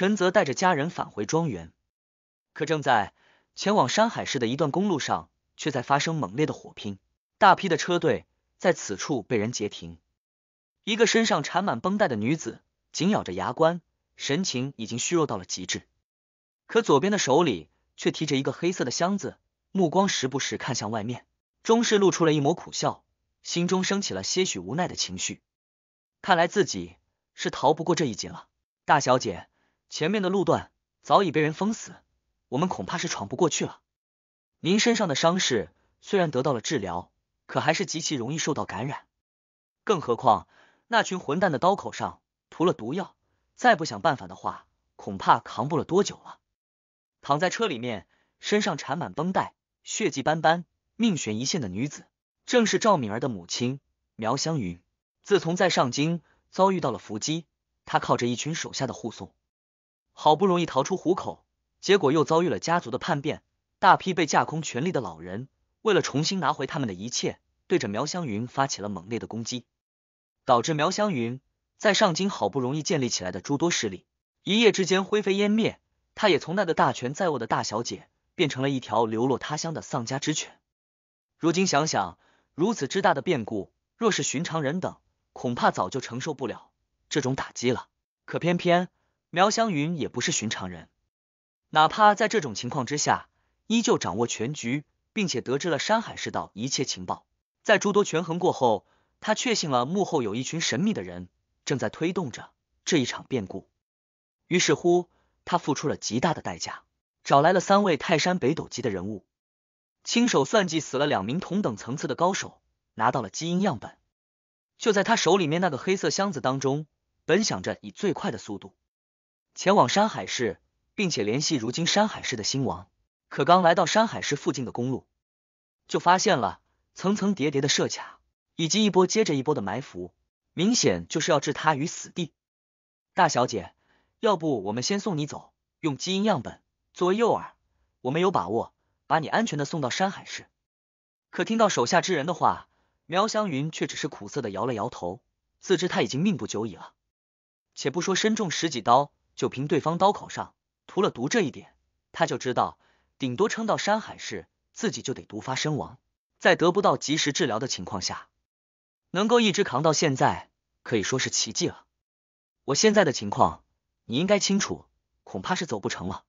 陈泽带着家人返回庄园，可正在前往山海市的一段公路上，却在发生猛烈的火拼，大批的车队在此处被人截停。一个身上缠满绷带的女子紧咬着牙关，神情已经虚弱到了极致，可左边的手里却提着一个黑色的箱子，目光时不时看向外面，终是露出了一抹苦笑，心中升起了些许无奈的情绪。看来自己是逃不过这一劫了，大小姐。前面的路段早已被人封死，我们恐怕是闯不过去了。您身上的伤势虽然得到了治疗，可还是极其容易受到感染。更何况那群混蛋的刀口上涂了毒药，再不想办法的话，恐怕扛不了多久了。躺在车里面，身上缠满绷带，血迹斑斑，命悬一线的女子，正是赵敏儿的母亲苗香云。自从在上京遭遇到了伏击，她靠着一群手下的护送。好不容易逃出虎口，结果又遭遇了家族的叛变。大批被架空权力的老人，为了重新拿回他们的一切，对着苗香云发起了猛烈的攻击，导致苗香云在上京好不容易建立起来的诸多势力，一夜之间灰飞烟灭。她也从那个大权在握的大小姐，变成了一条流落他乡的丧家之犬。如今想想，如此之大的变故，若是寻常人等，恐怕早就承受不了这种打击了。可偏偏……苗香云也不是寻常人，哪怕在这种情况之下，依旧掌握全局，并且得知了山海世道一切情报。在诸多权衡过后，他确信了幕后有一群神秘的人正在推动着这一场变故。于是乎，他付出了极大的代价，找来了三位泰山北斗级的人物，亲手算计死了两名同等层次的高手，拿到了基因样本。就在他手里面那个黑色箱子当中，本想着以最快的速度。前往山海市，并且联系如今山海市的新王。可刚来到山海市附近的公路，就发现了层层叠叠的设卡，以及一波接着一波的埋伏，明显就是要置他于死地。大小姐，要不我们先送你走，用基因样本作为诱饵，我们有把握把你安全的送到山海市。可听到手下之人的话，苗香云却只是苦涩的摇了摇头，自知他已经命不久矣了。且不说身中十几刀。就凭对方刀口上涂了毒这一点，他就知道顶多撑到山海市，自己就得毒发身亡。在得不到及时治疗的情况下，能够一直扛到现在，可以说是奇迹了。我现在的情况，你应该清楚，恐怕是走不成了。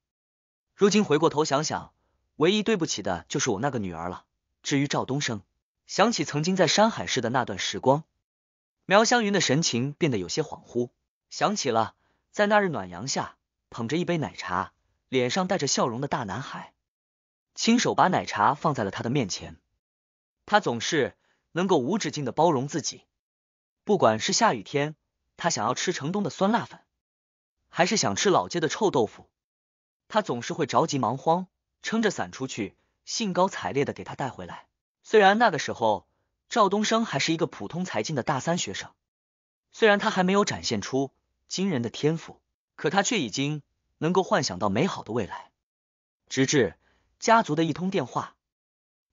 如今回过头想想，唯一对不起的就是我那个女儿了。至于赵东升，想起曾经在山海市的那段时光，苗香云的神情变得有些恍惚，想起了。在那日暖阳下，捧着一杯奶茶，脸上带着笑容的大男孩，亲手把奶茶放在了他的面前。他总是能够无止境的包容自己，不管是下雨天，他想要吃城东的酸辣粉，还是想吃老街的臭豆腐，他总是会着急忙慌，撑着伞出去，兴高采烈的给他带回来。虽然那个时候，赵东升还是一个普通财经的大三学生，虽然他还没有展现出。惊人的天赋，可他却已经能够幻想到美好的未来。直至家族的一通电话，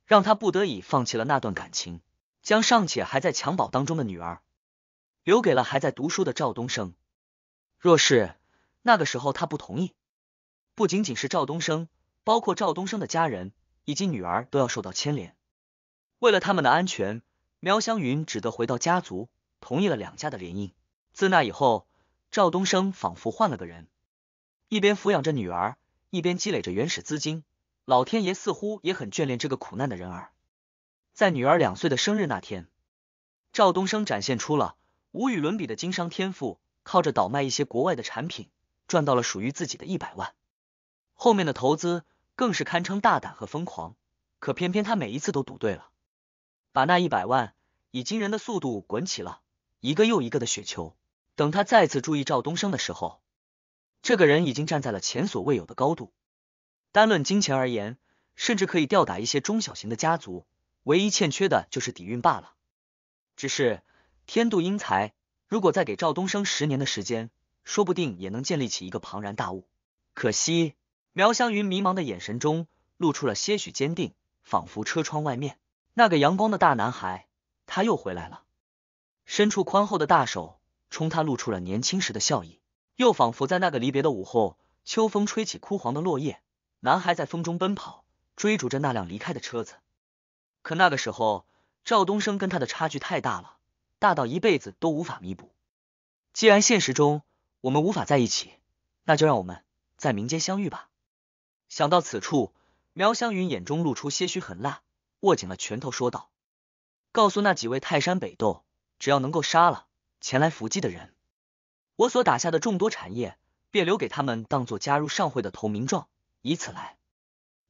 让他不得已放弃了那段感情，将尚且还在襁褓当中的女儿留给了还在读书的赵东升。若是那个时候他不同意，不仅仅是赵东升，包括赵东升的家人以及女儿都要受到牵连。为了他们的安全，苗香云只得回到家族，同意了两家的联姻。自那以后。赵东升仿佛换了个人，一边抚养着女儿，一边积累着原始资金。老天爷似乎也很眷恋这个苦难的人儿。在女儿两岁的生日那天，赵东升展现出了无与伦比的经商天赋，靠着倒卖一些国外的产品，赚到了属于自己的一百万。后面的投资更是堪称大胆和疯狂，可偏偏他每一次都赌对了，把那一百万以惊人的速度滚起了一个又一个的雪球。等他再次注意赵东升的时候，这个人已经站在了前所未有的高度。单论金钱而言，甚至可以吊打一些中小型的家族，唯一欠缺的就是底蕴罢了。只是天妒英才，如果再给赵东升十年的时间，说不定也能建立起一个庞然大物。可惜，苗香云迷茫的眼神中露出了些许坚定，仿佛车窗外面那个阳光的大男孩，他又回来了，伸出宽厚的大手。冲他露出了年轻时的笑意，又仿佛在那个离别的午后，秋风吹起枯黄的落叶，男孩在风中奔跑，追逐着那辆离开的车子。可那个时候，赵东升跟他的差距太大了，大到一辈子都无法弥补。既然现实中我们无法在一起，那就让我们在民间相遇吧。想到此处，苗香云眼中露出些许狠辣，握紧了拳头说道：“告诉那几位泰山北斗，只要能够杀了……”前来伏击的人，我所打下的众多产业便留给他们当做加入上会的投名状，以此来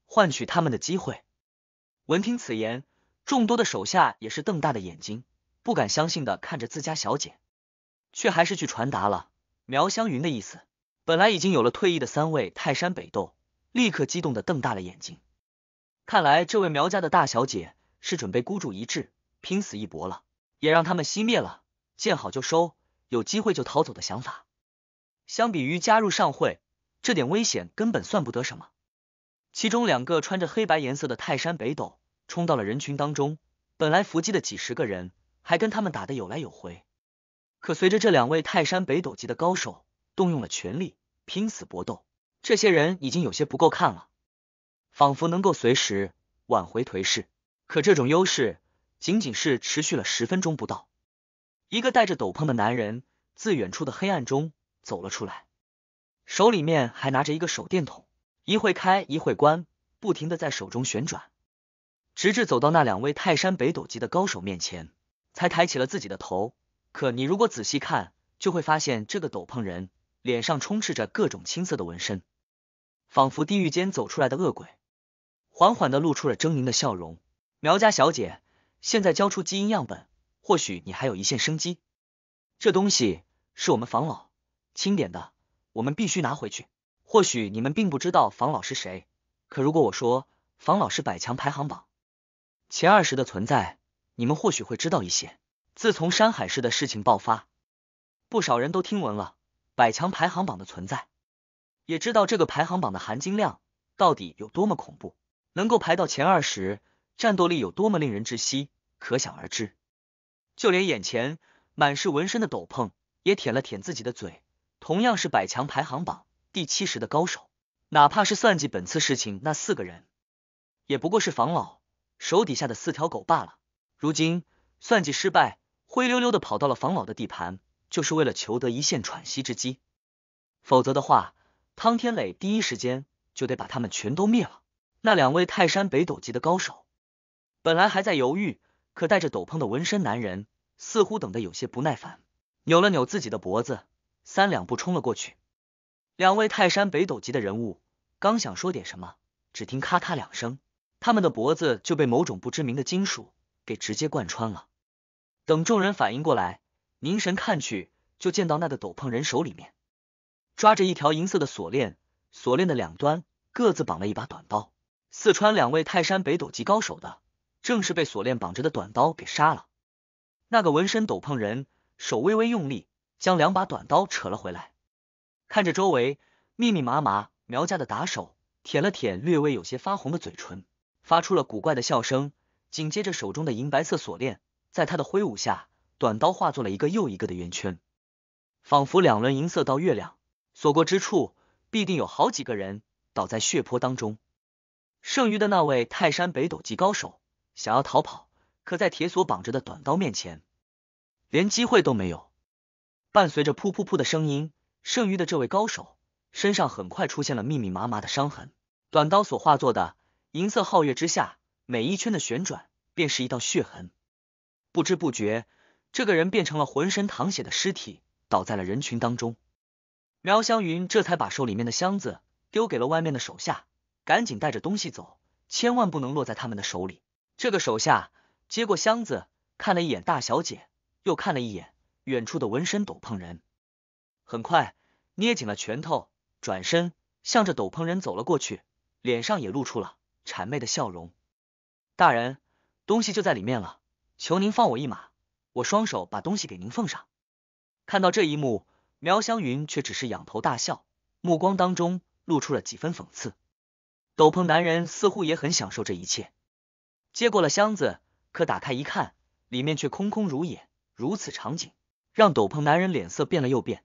换取他们的机会。闻听此言，众多的手下也是瞪大了眼睛，不敢相信的看着自家小姐，却还是去传达了苗香云的意思。本来已经有了退役的三位泰山北斗，立刻激动的瞪大了眼睛。看来这位苗家的大小姐是准备孤注一掷，拼死一搏了，也让他们熄灭了。见好就收，有机会就逃走的想法，相比于加入上会，这点危险根本算不得什么。其中两个穿着黑白颜色的泰山北斗冲到了人群当中，本来伏击的几十个人还跟他们打的有来有回。可随着这两位泰山北斗级的高手动用了全力，拼死搏斗，这些人已经有些不够看了，仿佛能够随时挽回颓势。可这种优势仅仅是持续了十分钟不到。一个戴着斗篷的男人自远处的黑暗中走了出来，手里面还拿着一个手电筒，一会开一会关，不停的在手中旋转，直至走到那两位泰山北斗级的高手面前，才抬起了自己的头。可你如果仔细看，就会发现这个斗篷人脸上充斥着各种青色的纹身，仿佛地狱间走出来的恶鬼，缓缓的露出了狰狞的笑容。苗家小姐，现在交出基因样本。或许你还有一线生机，这东西是我们房老钦点的，我们必须拿回去。或许你们并不知道房老是谁，可如果我说房老是百强排行榜前二十的存在，你们或许会知道一些。自从山海市的事情爆发，不少人都听闻了百强排行榜的存在，也知道这个排行榜的含金量到底有多么恐怖，能够排到前二十，战斗力有多么令人窒息，可想而知。就连眼前满是纹身的斗篷也舔了舔自己的嘴，同样是百强排行榜第七十的高手，哪怕是算计本次事情那四个人，也不过是房老手底下的四条狗罢了。如今算计失败，灰溜溜的跑到了房老的地盘，就是为了求得一线喘息之机。否则的话，汤天磊第一时间就得把他们全都灭了。那两位泰山北斗级的高手，本来还在犹豫。可戴着斗篷的纹身男人似乎等得有些不耐烦，扭了扭自己的脖子，三两步冲了过去。两位泰山北斗级的人物刚想说点什么，只听咔咔两声，他们的脖子就被某种不知名的金属给直接贯穿了。等众人反应过来，凝神看去，就见到那个斗篷人手里面抓着一条银色的锁链，锁链的两端各自绑了一把短刀。四川两位泰山北斗级高手的。正是被锁链绑着的短刀给杀了。那个纹身斗篷人手微微用力，将两把短刀扯了回来，看着周围密密麻麻苗家的打手，舔了舔略微有些发红的嘴唇，发出了古怪的笑声。紧接着，手中的银白色锁链在他的挥舞下，短刀化作了一个又一个的圆圈，仿佛两轮银色到月亮，所过之处必定有好几个人倒在血泊当中。剩余的那位泰山北斗级高手。想要逃跑，可在铁锁绑着的短刀面前，连机会都没有。伴随着噗噗噗的声音，剩余的这位高手身上很快出现了密密麻麻的伤痕。短刀所化作的银色皓月之下，每一圈的旋转便是一道血痕。不知不觉，这个人变成了浑身淌血的尸体，倒在了人群当中。苗香云这才把手里面的箱子丢给了外面的手下，赶紧带着东西走，千万不能落在他们的手里。这个手下接过箱子，看了一眼大小姐，又看了一眼远处的纹身斗篷人，很快捏紧了拳头，转身向着斗篷人走了过去，脸上也露出了谄媚的笑容。大人，东西就在里面了，求您放我一马，我双手把东西给您奉上。看到这一幕，苗香云却只是仰头大笑，目光当中露出了几分讽刺。斗篷男人似乎也很享受这一切。接过了箱子，可打开一看，里面却空空如也。如此场景让斗篷男人脸色变了又变，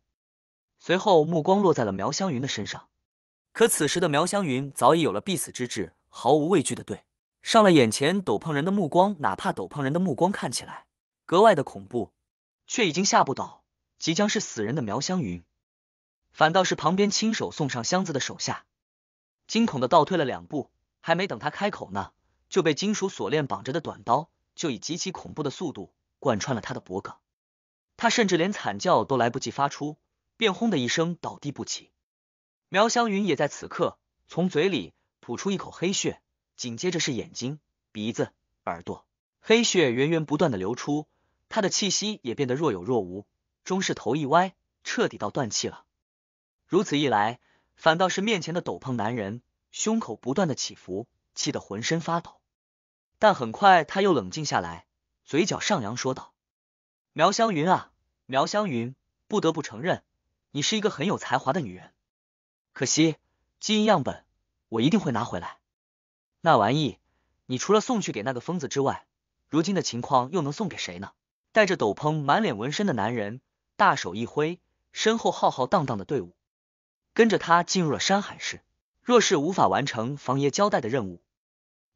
随后目光落在了苗香云的身上。可此时的苗香云早已有了必死之志，毫无畏惧的对上了眼前斗篷人的目光。哪怕斗篷人的目光看起来格外的恐怖，却已经吓不倒即将是死人的苗香云。反倒是旁边亲手送上箱子的手下，惊恐的倒退了两步。还没等他开口呢。就被金属锁链绑着的短刀，就以极其恐怖的速度贯穿了他的脖颈，他甚至连惨叫都来不及发出，便轰的一声倒地不起。苗香云也在此刻从嘴里吐出一口黑血，紧接着是眼睛、鼻子、耳朵，黑血源源不断的流出，他的气息也变得若有若无，终是头一歪，彻底到断气了。如此一来，反倒是面前的斗篷男人胸口不断的起伏，气得浑身发抖。但很快他又冷静下来，嘴角上扬，说道：“苗香云啊，苗香云，不得不承认，你是一个很有才华的女人。可惜基因样本，我一定会拿回来。那玩意，你除了送去给那个疯子之外，如今的情况又能送给谁呢？”带着斗篷、满脸纹身的男人大手一挥，身后浩浩荡荡的队伍跟着他进入了山海市。若是无法完成房爷交代的任务，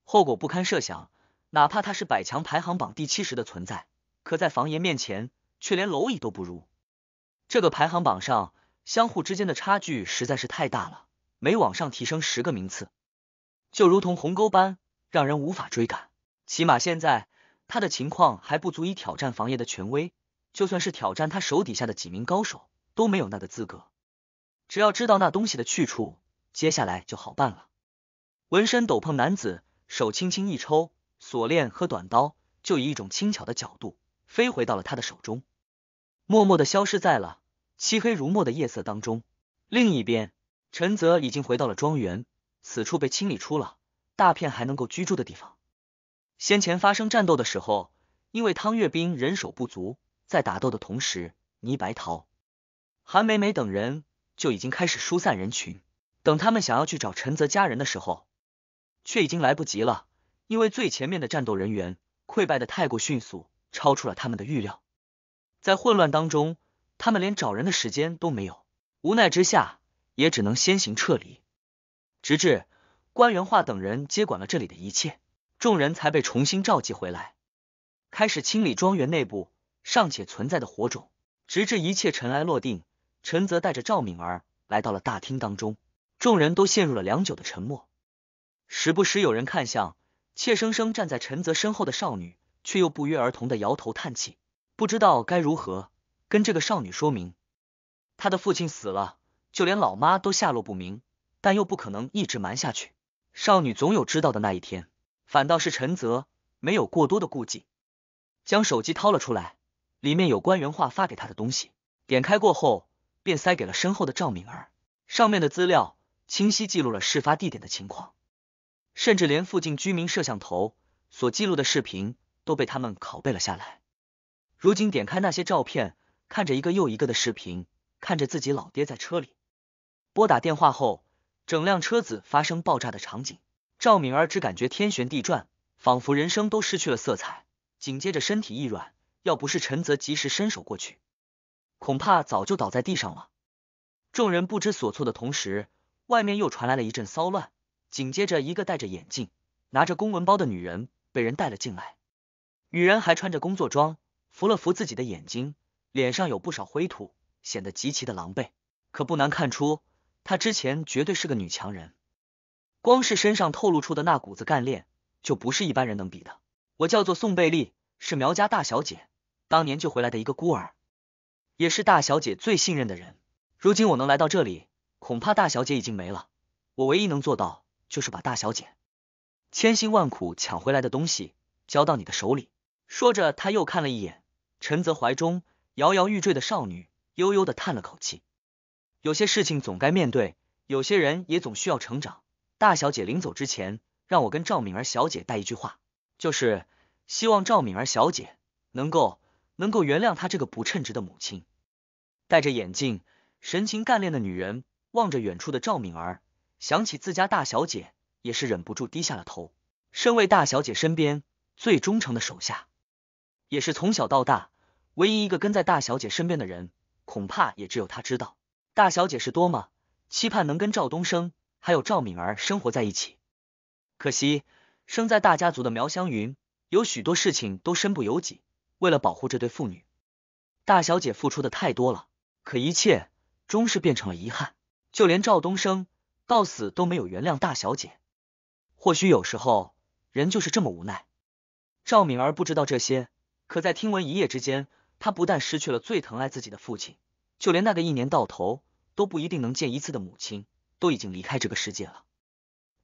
后果不堪设想。哪怕他是百强排行榜第七十的存在，可在房爷面前却连蝼蚁都不如。这个排行榜上，相互之间的差距实在是太大了，每往上提升十个名次，就如同鸿沟般，让人无法追赶。起码现在他的情况还不足以挑战房爷的权威，就算是挑战他手底下的几名高手，都没有那个资格。只要知道那东西的去处，接下来就好办了。纹身斗篷男子手轻轻一抽。锁链和短刀就以一种轻巧的角度飞回到了他的手中，默默的消失在了漆黑如墨的夜色当中。另一边，陈泽已经回到了庄园，此处被清理出了大片还能够居住的地方。先前发生战斗的时候，因为汤月兵人手不足，在打斗的同时，倪白桃、韩梅梅等人就已经开始疏散人群。等他们想要去找陈泽家人的时候，却已经来不及了。因为最前面的战斗人员溃败的太过迅速，超出了他们的预料，在混乱当中，他们连找人的时间都没有，无奈之下也只能先行撤离。直至关元化等人接管了这里的一切，众人才被重新召集回来，开始清理庄园内部尚且存在的火种，直至一切尘埃落定。陈泽带着赵敏儿来到了大厅当中，众人都陷入了良久的沉默，时不时有人看向。怯生生站在陈泽身后的少女，却又不约而同的摇头叹气，不知道该如何跟这个少女说明，他的父亲死了，就连老妈都下落不明，但又不可能一直瞒下去，少女总有知道的那一天。反倒是陈泽没有过多的顾忌，将手机掏了出来，里面有官员化发给他的东西，点开过后便塞给了身后的赵敏儿，上面的资料清晰记录了事发地点的情况。甚至连附近居民摄像头所记录的视频都被他们拷贝了下来。如今点开那些照片，看着一个又一个的视频，看着自己老爹在车里拨打电话后，整辆车子发生爆炸的场景，赵敏儿只感觉天旋地转，仿佛人生都失去了色彩。紧接着身体一软，要不是陈泽及时伸手过去，恐怕早就倒在地上了。众人不知所措的同时，外面又传来了一阵骚乱。紧接着，一个戴着眼镜、拿着公文包的女人被人带了进来。女人还穿着工作装，扶了扶自己的眼睛，脸上有不少灰土，显得极其的狼狈。可不难看出，她之前绝对是个女强人，光是身上透露出的那股子干练，就不是一般人能比的。我叫做宋贝利，是苗家大小姐当年救回来的一个孤儿，也是大小姐最信任的人。如今我能来到这里，恐怕大小姐已经没了。我唯一能做到。就是把大小姐千辛万苦抢回来的东西交到你的手里。说着，他又看了一眼陈泽怀中摇摇欲坠的少女，悠悠的叹了口气。有些事情总该面对，有些人也总需要成长。大小姐临走之前让我跟赵敏儿小姐带一句话，就是希望赵敏儿小姐能够能够原谅她这个不称职的母亲。戴着眼镜、神情干练的女人望着远处的赵敏儿。想起自家大小姐，也是忍不住低下了头。身为大小姐身边最忠诚的手下，也是从小到大唯一一个跟在大小姐身边的人，恐怕也只有他知道大小姐是多么期盼能跟赵东升还有赵敏儿生活在一起。可惜，生在大家族的苗香云有许多事情都身不由己。为了保护这对父女，大小姐付出的太多了，可一切终是变成了遗憾。就连赵东升。到死都没有原谅大小姐。或许有时候人就是这么无奈。赵敏儿不知道这些，可在听闻一夜之间，她不但失去了最疼爱自己的父亲，就连那个一年到头都不一定能见一次的母亲，都已经离开这个世界了，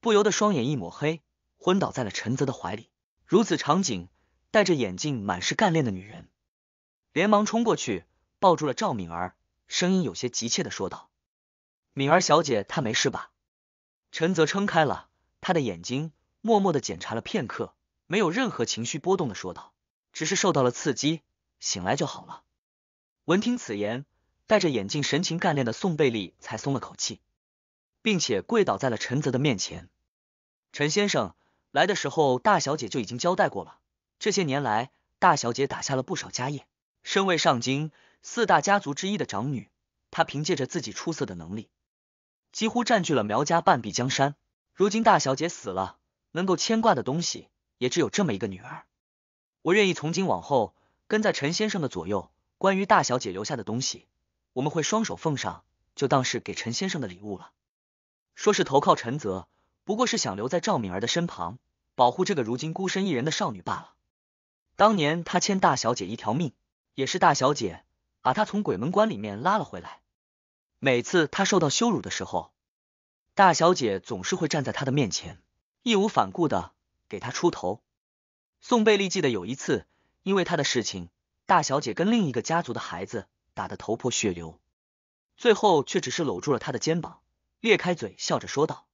不由得双眼一抹黑，昏倒在了陈泽的怀里。如此场景，戴着眼镜、满是干练的女人，连忙冲过去抱住了赵敏儿，声音有些急切的说道：“敏儿小姐，她没事吧？”陈泽撑开了他的眼睛，默默的检查了片刻，没有任何情绪波动的说道：“只是受到了刺激，醒来就好了。”闻听此言，戴着眼镜、神情干练的宋贝利才松了口气，并且跪倒在了陈泽的面前：“陈先生，来的时候大小姐就已经交代过了，这些年来大小姐打下了不少家业，身为上京四大家族之一的长女，她凭借着自己出色的能力。”几乎占据了苗家半壁江山。如今大小姐死了，能够牵挂的东西也只有这么一个女儿。我愿意从今往后跟在陈先生的左右。关于大小姐留下的东西，我们会双手奉上，就当是给陈先生的礼物了。说是投靠陈泽，不过是想留在赵敏儿的身旁，保护这个如今孤身一人的少女罢了。当年他欠大小姐一条命，也是大小姐把他从鬼门关里面拉了回来。每次他受到羞辱的时候，大小姐总是会站在他的面前，义无反顾的给他出头。宋贝利记得有一次，因为他的事情，大小姐跟另一个家族的孩子打得头破血流，最后却只是搂住了他的肩膀，裂开嘴笑着说道：“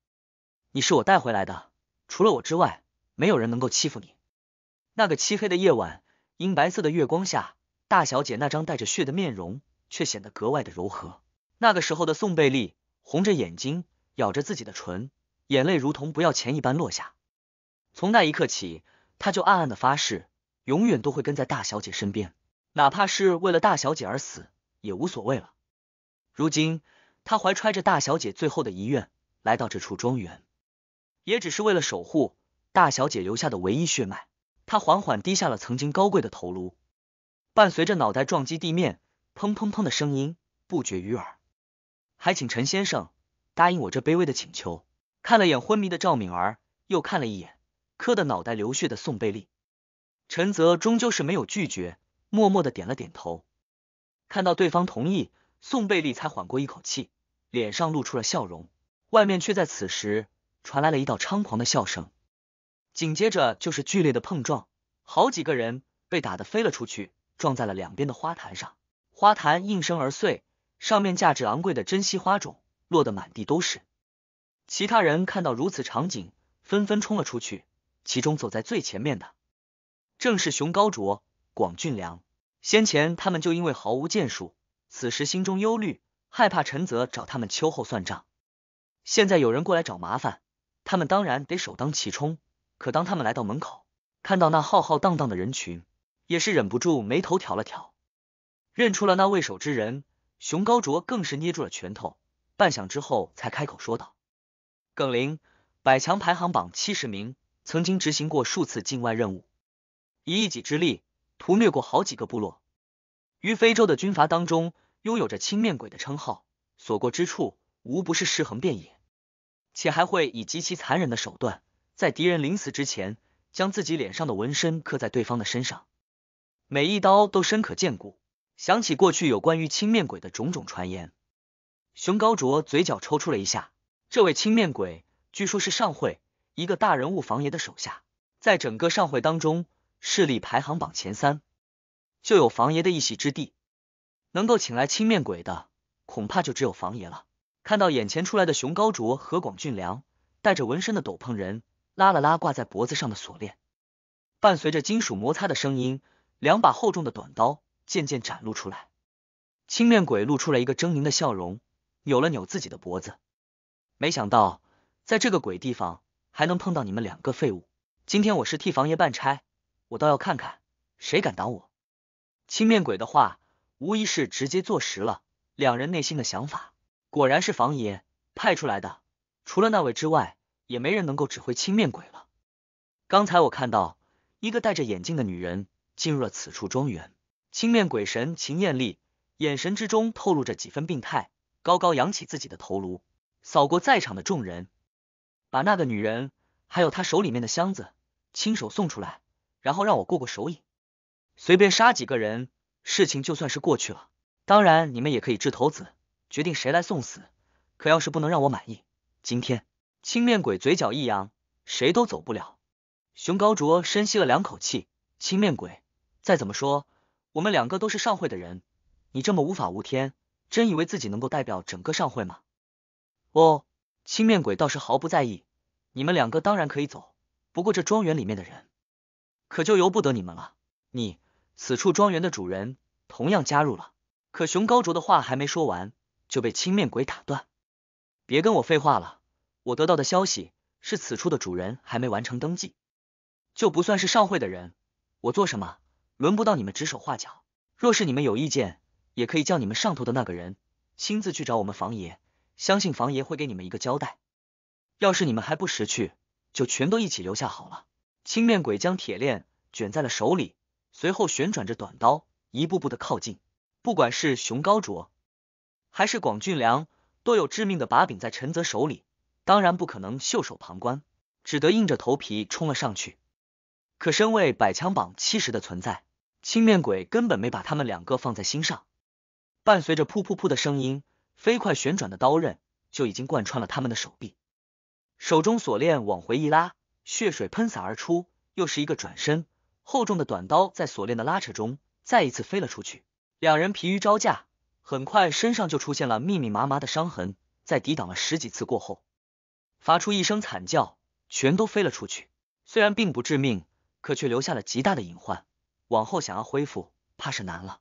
你是我带回来的，除了我之外，没有人能够欺负你。”那个漆黑的夜晚，银白色的月光下，大小姐那张带着血的面容却显得格外的柔和。那个时候的宋贝利红着眼睛，咬着自己的唇，眼泪如同不要钱一般落下。从那一刻起，他就暗暗的发誓，永远都会跟在大小姐身边，哪怕是为了大小姐而死也无所谓了。如今，他怀揣着大小姐最后的遗愿来到这处庄园，也只是为了守护大小姐留下的唯一血脉。他缓缓低下了曾经高贵的头颅，伴随着脑袋撞击地面，砰砰砰的声音不绝于耳。还请陈先生答应我这卑微的请求。看了眼昏迷的赵敏儿，又看了一眼磕得脑袋流血的宋贝利，陈泽终究是没有拒绝，默默的点了点头。看到对方同意，宋贝利才缓过一口气，脸上露出了笑容。外面却在此时传来了一道猖狂的笑声，紧接着就是剧烈的碰撞，好几个人被打得飞了出去，撞在了两边的花坛上，花坛应声而碎。上面价值昂贵的珍稀花种落得满地都是，其他人看到如此场景，纷纷冲了出去。其中走在最前面的，正是熊高卓、广俊良。先前他们就因为毫无建树，此时心中忧虑，害怕陈泽找他们秋后算账。现在有人过来找麻烦，他们当然得首当其冲。可当他们来到门口，看到那浩浩荡荡的人群，也是忍不住眉头挑了挑，认出了那为首之人。熊高卓更是捏住了拳头，半晌之后才开口说道：“耿林，百强排行榜七十名，曾经执行过数次境外任务，以一己之力屠虐过好几个部落。于非洲的军阀当中，拥有着‘青面鬼’的称号，所过之处无不是尸横遍野，且还会以极其残忍的手段，在敌人临死之前，将自己脸上的纹身刻在对方的身上，每一刀都深可见骨。”想起过去有关于青面鬼的种种传言，熊高卓嘴角抽搐了一下。这位青面鬼，据说是上会一个大人物房爷的手下，在整个上会当中势力排行榜前三就有房爷的一席之地。能够请来青面鬼的，恐怕就只有房爷了。看到眼前出来的熊高卓和广俊良，戴着纹身的斗篷人拉了拉挂在脖子上的锁链，伴随着金属摩擦的声音，两把厚重的短刀。渐渐展露出来，青面鬼露出了一个狰狞的笑容，扭了扭自己的脖子。没想到在这个鬼地方还能碰到你们两个废物！今天我是替房爷办差，我倒要看看谁敢挡我！青面鬼的话无疑是直接坐实了两人内心的想法，果然是房爷派出来的，除了那位之外，也没人能够指挥青面鬼了。刚才我看到一个戴着眼镜的女人进入了此处庄园。青面鬼神秦艳丽眼神之中透露着几分病态，高高扬起自己的头颅，扫过在场的众人，把那个女人还有她手里面的箱子亲手送出来，然后让我过过手瘾，随便杀几个人，事情就算是过去了。当然，你们也可以掷骰子，决定谁来送死。可要是不能让我满意，今天青面鬼嘴角一扬，谁都走不了。熊高卓深吸了两口气，青面鬼，再怎么说。我们两个都是上会的人，你这么无法无天，真以为自己能够代表整个上会吗？哦，青面鬼倒是毫不在意，你们两个当然可以走，不过这庄园里面的人，可就由不得你们了。你，此处庄园的主人同样加入了。可熊高卓的话还没说完，就被青面鬼打断。别跟我废话了，我得到的消息是此处的主人还没完成登记，就不算是上会的人。我做什么？轮不到你们指手画脚，若是你们有意见，也可以叫你们上头的那个人亲自去找我们房爷，相信房爷会给你们一个交代。要是你们还不识趣，就全都一起留下好了。青面鬼将铁链卷在了手里，随后旋转着短刀，一步步的靠近。不管是熊高卓还是广俊良，都有致命的把柄在陈泽手里，当然不可能袖手旁观，只得硬着头皮冲了上去。可身为百枪榜七十的存在，青面鬼根本没把他们两个放在心上，伴随着噗噗噗的声音，飞快旋转的刀刃就已经贯穿了他们的手臂。手中锁链往回一拉，血水喷洒而出，又是一个转身，厚重的短刀在锁链的拉扯中再一次飞了出去。两人疲于招架，很快身上就出现了密密麻麻的伤痕。在抵挡了十几次过后，发出一声惨叫，全都飞了出去。虽然并不致命，可却留下了极大的隐患。往后想要恢复，怕是难了。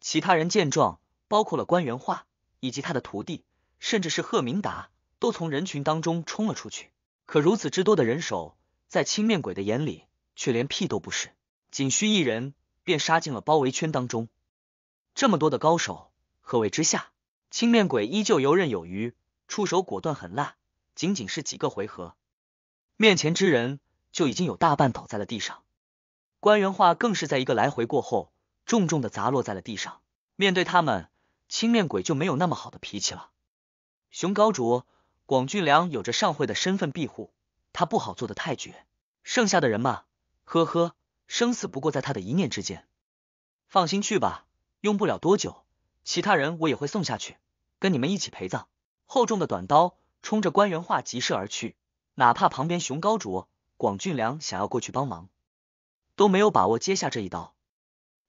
其他人见状，包括了关元化以及他的徒弟，甚至是贺明达，都从人群当中冲了出去。可如此之多的人手，在青面鬼的眼里却连屁都不是，仅需一人便杀进了包围圈当中。这么多的高手，何谓之下，青面鬼依旧游刃有余，出手果断狠辣。仅仅是几个回合，面前之人就已经有大半倒在了地上。官员话更是在一个来回过后，重重的砸落在了地上。面对他们，青面鬼就没有那么好的脾气了。熊高卓、广俊良有着上会的身份庇护，他不好做的太绝。剩下的人嘛，呵呵，生死不过在他的一念之间。放心去吧，用不了多久，其他人我也会送下去，跟你们一起陪葬。厚重的短刀冲着官员画急射而去，哪怕旁边熊高卓、广俊良想要过去帮忙。都没有把握接下这一刀。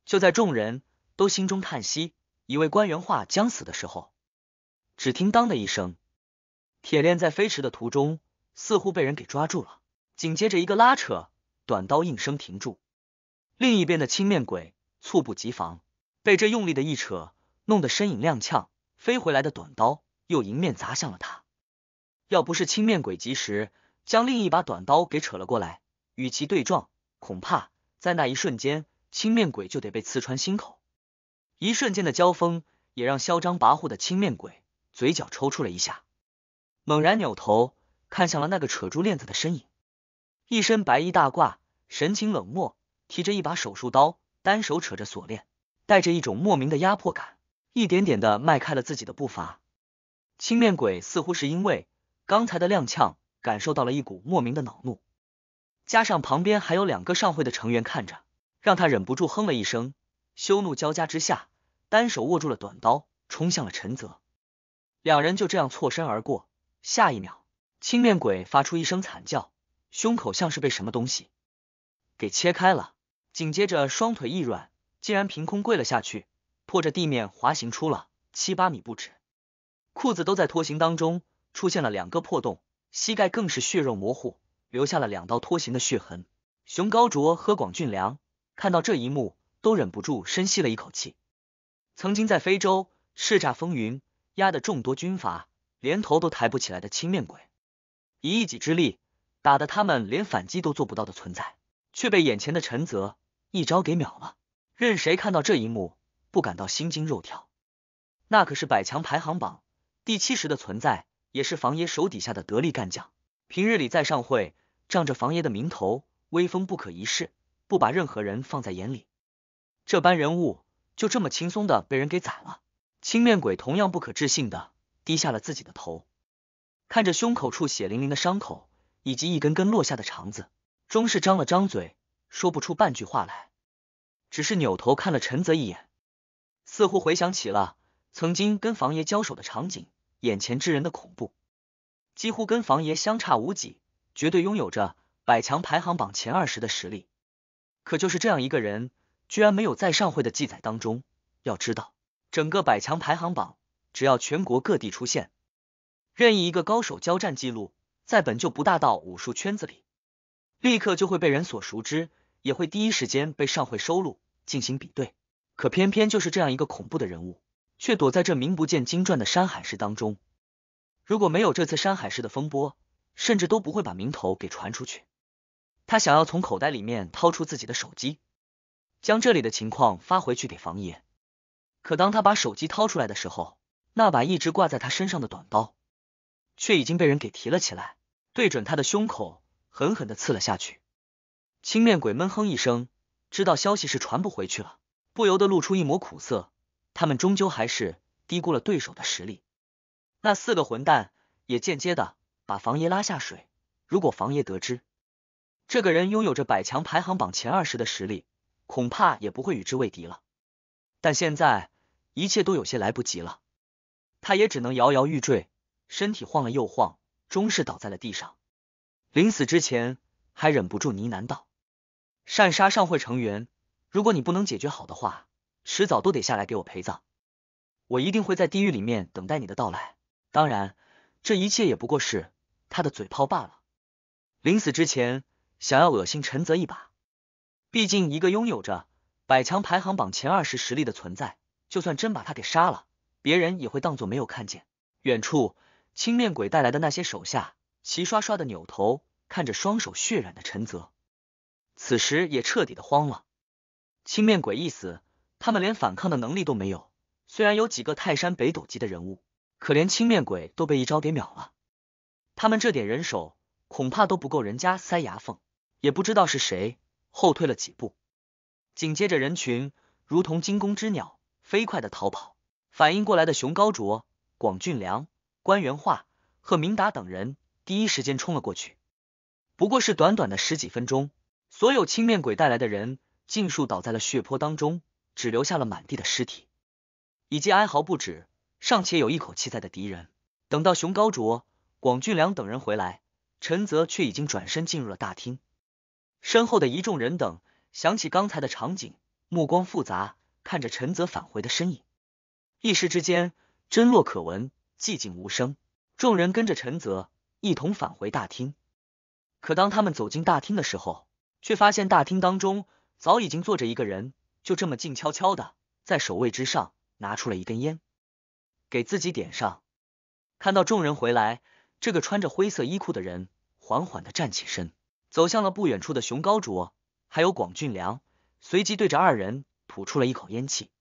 就在众人都心中叹息，以为官员话将死的时候，只听“当”的一声，铁链在飞驰的途中似乎被人给抓住了。紧接着一个拉扯，短刀应声停住。另一边的青面鬼猝不及防，被这用力的一扯弄得身影踉跄，飞回来的短刀又迎面砸向了他。要不是青面鬼及时将另一把短刀给扯了过来，与其对撞，恐怕。在那一瞬间，青面鬼就得被刺穿心口。一瞬间的交锋，也让嚣张跋扈的青面鬼嘴角抽搐了一下，猛然扭头看向了那个扯住链子的身影。一身白衣大褂，神情冷漠，提着一把手术刀，单手扯着锁链，带着一种莫名的压迫感，一点点的迈开了自己的步伐。青面鬼似乎是因为刚才的踉跄，感受到了一股莫名的恼怒。加上旁边还有两个上会的成员看着，让他忍不住哼了一声，羞怒交加之下，单手握住了短刀，冲向了陈泽。两人就这样错身而过，下一秒，青面鬼发出一声惨叫，胸口像是被什么东西给切开了，紧接着双腿一软，竟然凭空跪了下去，拖着地面滑行出了七八米不止，裤子都在拖行当中出现了两个破洞，膝盖更是血肉模糊。留下了两道拖行的血痕。熊高卓和广俊良看到这一幕，都忍不住深吸了一口气。曾经在非洲叱咤风云，压得众多军阀连头都抬不起来的青面鬼，以一己之力打得他们连反击都做不到的存在，却被眼前的陈泽一招给秒了。任谁看到这一幕，不感到心惊肉跳？那可是百强排行榜第七十的存在，也是房爷手底下的得力干将。平日里在上会，仗着房爷的名头，威风不可一世，不把任何人放在眼里。这般人物，就这么轻松的被人给宰了。青面鬼同样不可置信的低下了自己的头，看着胸口处血淋淋的伤口，以及一根根落下的肠子，终是张了张嘴，说不出半句话来，只是扭头看了陈泽一眼，似乎回想起了曾经跟房爷交手的场景，眼前之人的恐怖。几乎跟房爷相差无几，绝对拥有着百强排行榜前二十的实力。可就是这样一个人，居然没有在上会的记载当中。要知道，整个百强排行榜，只要全国各地出现任意一个高手交战记录，在本就不大到武术圈子里，立刻就会被人所熟知，也会第一时间被上会收录进行比对。可偏偏就是这样一个恐怖的人物，却躲在这名不见经传的山海市当中。如果没有这次山海市的风波，甚至都不会把名头给传出去。他想要从口袋里面掏出自己的手机，将这里的情况发回去给房爷。可当他把手机掏出来的时候，那把一直挂在他身上的短刀，却已经被人给提了起来，对准他的胸口狠狠的刺了下去。青面鬼闷哼一声，知道消息是传不回去了，不由得露出一抹苦涩。他们终究还是低估了对手的实力。那四个混蛋也间接的把房爷拉下水。如果房爷得知这个人拥有着百强排行榜前二十的实力，恐怕也不会与之为敌了。但现在一切都有些来不及了，他也只能摇摇欲坠，身体晃了又晃，终是倒在了地上。临死之前，还忍不住呢喃道：“善杀上会成员，如果你不能解决好的话，迟早都得下来给我陪葬。我一定会在地狱里面等待你的到来。”当然，这一切也不过是他的嘴炮罢了。临死之前，想要恶心陈泽一把。毕竟，一个拥有着百强排行榜前二十实力的存在，就算真把他给杀了，别人也会当做没有看见。远处，青面鬼带来的那些手下齐刷刷的扭头看着双手血染的陈泽，此时也彻底的慌了。青面鬼一死，他们连反抗的能力都没有。虽然有几个泰山北斗级的人物。可连青面鬼都被一招给秒了，他们这点人手恐怕都不够人家塞牙缝。也不知道是谁后退了几步，紧接着人群如同惊弓之鸟，飞快的逃跑。反应过来的熊高卓、广俊良、关元化和明达等人第一时间冲了过去。不过是短短的十几分钟，所有青面鬼带来的人尽数倒在了血泊当中，只留下了满地的尸体以及哀嚎不止。尚且有一口气在的敌人，等到熊高卓、广俊良等人回来，陈泽却已经转身进入了大厅。身后的一众人等想起刚才的场景，目光复杂，看着陈泽返回的身影，一时之间，真落可闻，寂静无声。众人跟着陈泽一同返回大厅，可当他们走进大厅的时候，却发现大厅当中早已经坐着一个人，就这么静悄悄的在守卫之上拿出了一根烟。给自己点上。看到众人回来，这个穿着灰色衣裤的人缓缓的站起身，走向了不远处的熊高卓，还有广俊良，随即对着二人吐出了一口烟气。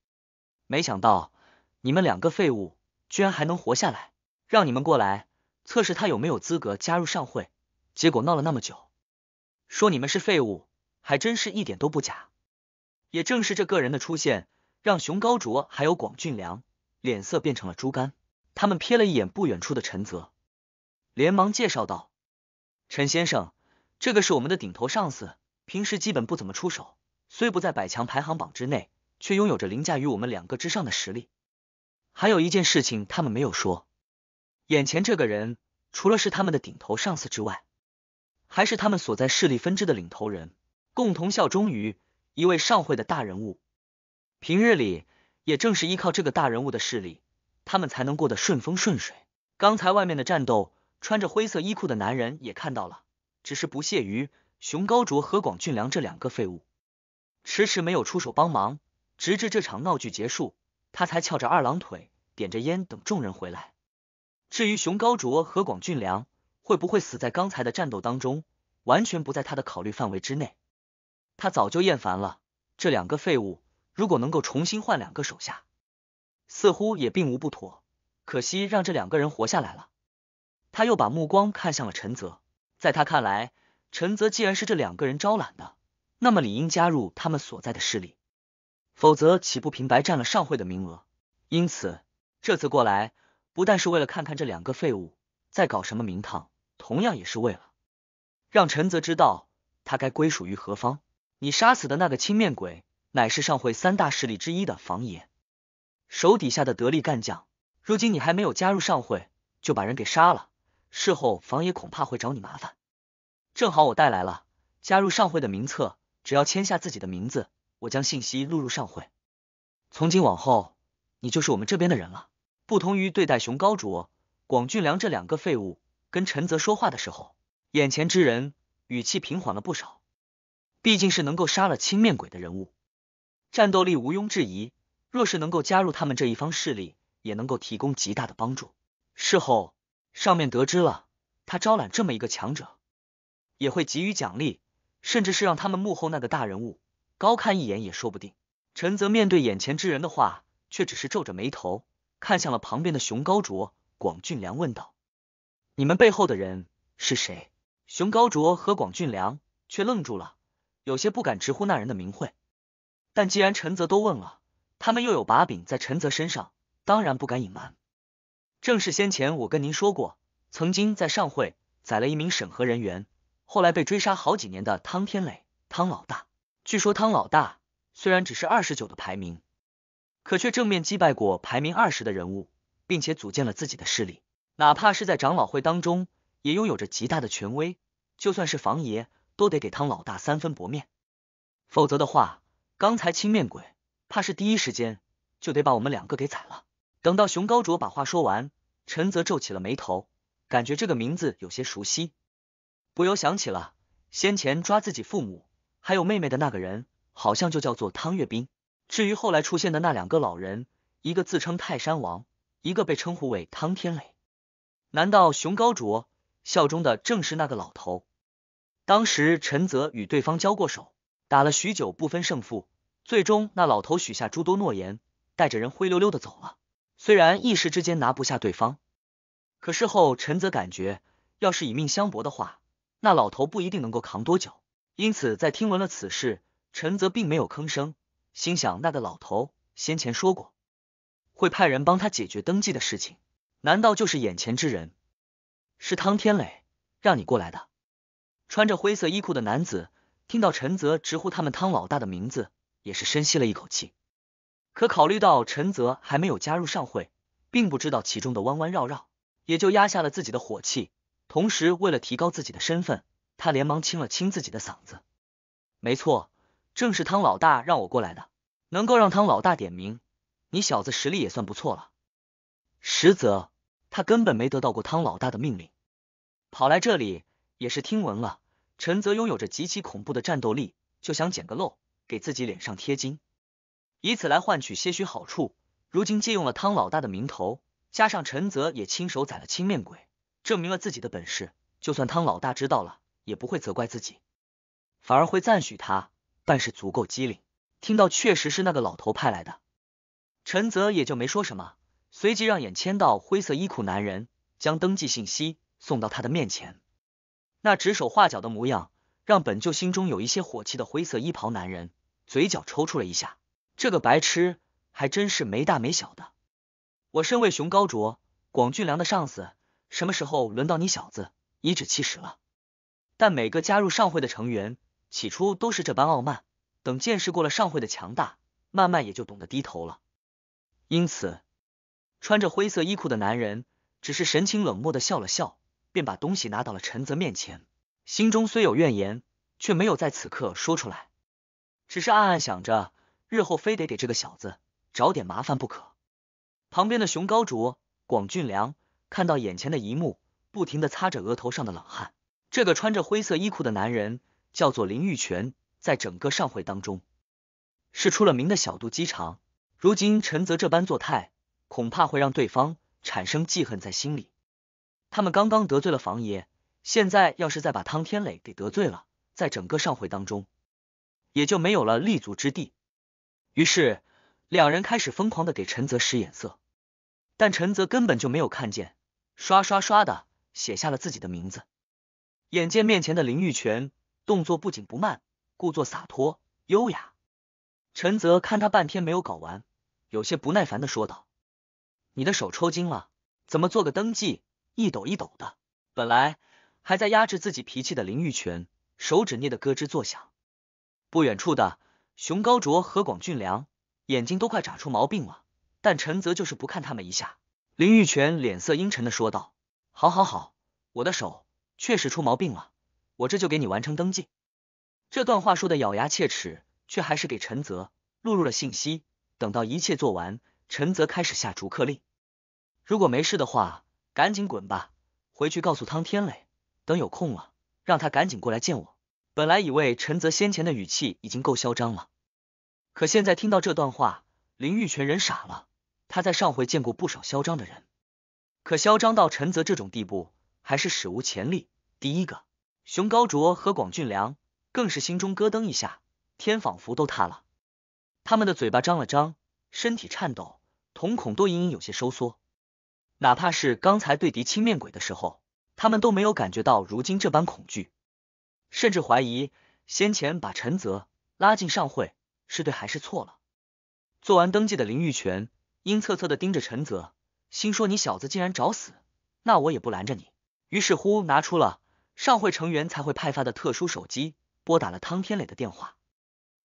没想到你们两个废物居然还能活下来，让你们过来测试他有没有资格加入上会，结果闹了那么久，说你们是废物还真是一点都不假。也正是这个人的出现，让熊高卓还有广俊良。脸色变成了猪肝，他们瞥了一眼不远处的陈泽，连忙介绍道：“陈先生，这个是我们的顶头上司，平时基本不怎么出手，虽不在百强排行榜之内，却拥有着凌驾于我们两个之上的实力。还有一件事情他们没有说，眼前这个人除了是他们的顶头上司之外，还是他们所在势力分支的领头人，共同效忠于一位上会的大人物。平日里。”也正是依靠这个大人物的势力，他们才能过得顺风顺水。刚才外面的战斗，穿着灰色衣裤的男人也看到了，只是不屑于熊高卓和广俊良这两个废物，迟迟没有出手帮忙。直至这场闹剧结束，他才翘着二郎腿，点着烟等众人回来。至于熊高卓和广俊良会不会死在刚才的战斗当中，完全不在他的考虑范围之内。他早就厌烦了这两个废物。如果能够重新换两个手下，似乎也并无不妥。可惜让这两个人活下来了。他又把目光看向了陈泽，在他看来，陈泽既然是这两个人招揽的，那么理应加入他们所在的势力，否则岂不平白占了上会的名额？因此，这次过来不但是为了看看这两个废物在搞什么名堂，同样也是为了让陈泽知道他该归属于何方。你杀死的那个青面鬼。乃是上会三大势力之一的房爷手底下的得力干将。如今你还没有加入上会，就把人给杀了，事后房爷恐怕会找你麻烦。正好我带来了加入上会的名册，只要签下自己的名字，我将信息录入上会。从今往后，你就是我们这边的人了。不同于对待熊高卓、广俊良这两个废物，跟陈泽说话的时候，眼前之人语气平缓了不少。毕竟是能够杀了青面鬼的人物。战斗力毋庸置疑，若是能够加入他们这一方势力，也能够提供极大的帮助。事后上面得知了，他招揽这么一个强者，也会给予奖励，甚至是让他们幕后那个大人物高看一眼也说不定。陈泽面对眼前之人的话，却只是皱着眉头看向了旁边的熊高卓、广俊良，问道：“你们背后的人是谁？”熊高卓和广俊良却愣住了，有些不敢直呼那人的名讳。但既然陈泽都问了，他们又有把柄在陈泽身上，当然不敢隐瞒。正是先前我跟您说过，曾经在上会宰了一名审核人员，后来被追杀好几年的汤天磊，汤老大。据说汤老大虽然只是二十九的排名，可却正面击败过排名二十的人物，并且组建了自己的势力，哪怕是在长老会当中，也拥有着极大的权威。就算是房爷，都得给汤老大三分薄面，否则的话。刚才青面鬼怕是第一时间就得把我们两个给宰了。等到熊高卓把话说完，陈泽皱起了眉头，感觉这个名字有些熟悉，不由想起了先前抓自己父母还有妹妹的那个人，好像就叫做汤月斌。至于后来出现的那两个老人，一个自称泰山王，一个被称呼为汤天磊。难道熊高卓效忠的正是那个老头？当时陈泽与对方交过手。打了许久不分胜负，最终那老头许下诸多诺言，带着人灰溜溜的走了。虽然一时之间拿不下对方，可事后陈泽感觉，要是以命相搏的话，那老头不一定能够扛多久。因此，在听闻了此事，陈泽并没有吭声，心想那个老头先前说过，会派人帮他解决登记的事情，难道就是眼前之人？是汤天磊让你过来的？穿着灰色衣裤的男子。听到陈泽直呼他们汤老大的名字，也是深吸了一口气。可考虑到陈泽还没有加入上会，并不知道其中的弯弯绕绕，也就压下了自己的火气。同时，为了提高自己的身份，他连忙清了清自己的嗓子。没错，正是汤老大让我过来的。能够让汤老大点名，你小子实力也算不错了。实则他根本没得到过汤老大的命令，跑来这里也是听闻了。陈泽拥有着极其恐怖的战斗力，就想捡个漏，给自己脸上贴金，以此来换取些许好处。如今借用了汤老大的名头，加上陈泽也亲手宰了青面鬼，证明了自己的本事，就算汤老大知道了，也不会责怪自己，反而会赞许他办事足够机灵。听到确实是那个老头派来的，陈泽也就没说什么，随即让眼签到灰色衣裤男人将登记信息送到他的面前。那指手画脚的模样，让本就心中有一些火气的灰色衣袍男人嘴角抽搐了一下。这个白痴还真是没大没小的。我身为熊高卓广俊良的上司，什么时候轮到你小子颐指气使了？但每个加入上会的成员，起初都是这般傲慢，等见识过了上会的强大，慢慢也就懂得低头了。因此，穿着灰色衣裤的男人只是神情冷漠的笑了笑。便把东西拿到了陈泽面前，心中虽有怨言，却没有在此刻说出来，只是暗暗想着，日后非得给这个小子找点麻烦不可。旁边的熊高卓、广俊良看到眼前的一幕，不停的擦着额头上的冷汗。这个穿着灰色衣裤的男人叫做林玉泉，在整个上会当中是出了名的小肚鸡肠。如今陈泽这般作态，恐怕会让对方产生记恨在心里。他们刚刚得罪了房爷，现在要是再把汤天磊给得罪了，在整个上会当中也就没有了立足之地。于是两人开始疯狂的给陈泽使眼色，但陈泽根本就没有看见，刷刷刷的写下了自己的名字。眼见面前的林玉泉动作不紧不慢，故作洒脱优雅，陈泽看他半天没有搞完，有些不耐烦的说道：“你的手抽筋了，怎么做个登记？”一抖一抖的，本来还在压制自己脾气的林玉泉，手指捏得咯吱作响。不远处的熊高卓和广俊良，眼睛都快眨出毛病了。但陈泽就是不看他们一下。林玉泉脸色阴沉的说道：“好好好，我的手确实出毛病了，我这就给你完成登记。”这段话说的咬牙切齿，却还是给陈泽录入了信息。等到一切做完，陈泽开始下逐客令：“如果没事的话。”赶紧滚吧！回去告诉汤天磊，等有空了，让他赶紧过来见我。本来以为陈泽先前的语气已经够嚣张了，可现在听到这段话，林玉泉人傻了。他在上回见过不少嚣张的人，可嚣张到陈泽这种地步，还是史无前例，第一个。熊高卓和广俊良更是心中咯噔一下，天仿佛都塌了。他们的嘴巴张了张，身体颤抖，瞳孔都隐隐有些收缩。哪怕是刚才对敌青面鬼的时候，他们都没有感觉到如今这般恐惧，甚至怀疑先前把陈泽拉进上会是对还是错了。做完登记的林玉泉阴恻恻的盯着陈泽，心说：“你小子竟然找死，那我也不拦着你。”于是乎，拿出了上会成员才会派发的特殊手机，拨打了汤天磊的电话。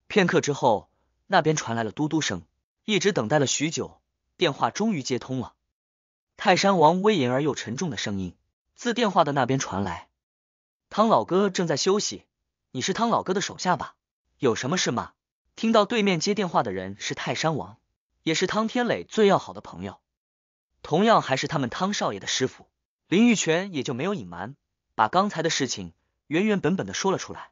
片刻之后，那边传来了嘟嘟声，一直等待了许久，电话终于接通了。泰山王威严而又沉重的声音自电话的那边传来。汤老哥正在休息，你是汤老哥的手下吧？有什么事吗？听到对面接电话的人是泰山王，也是汤天磊最要好的朋友，同样还是他们汤少爷的师傅，林玉泉也就没有隐瞒，把刚才的事情原原本本的说了出来。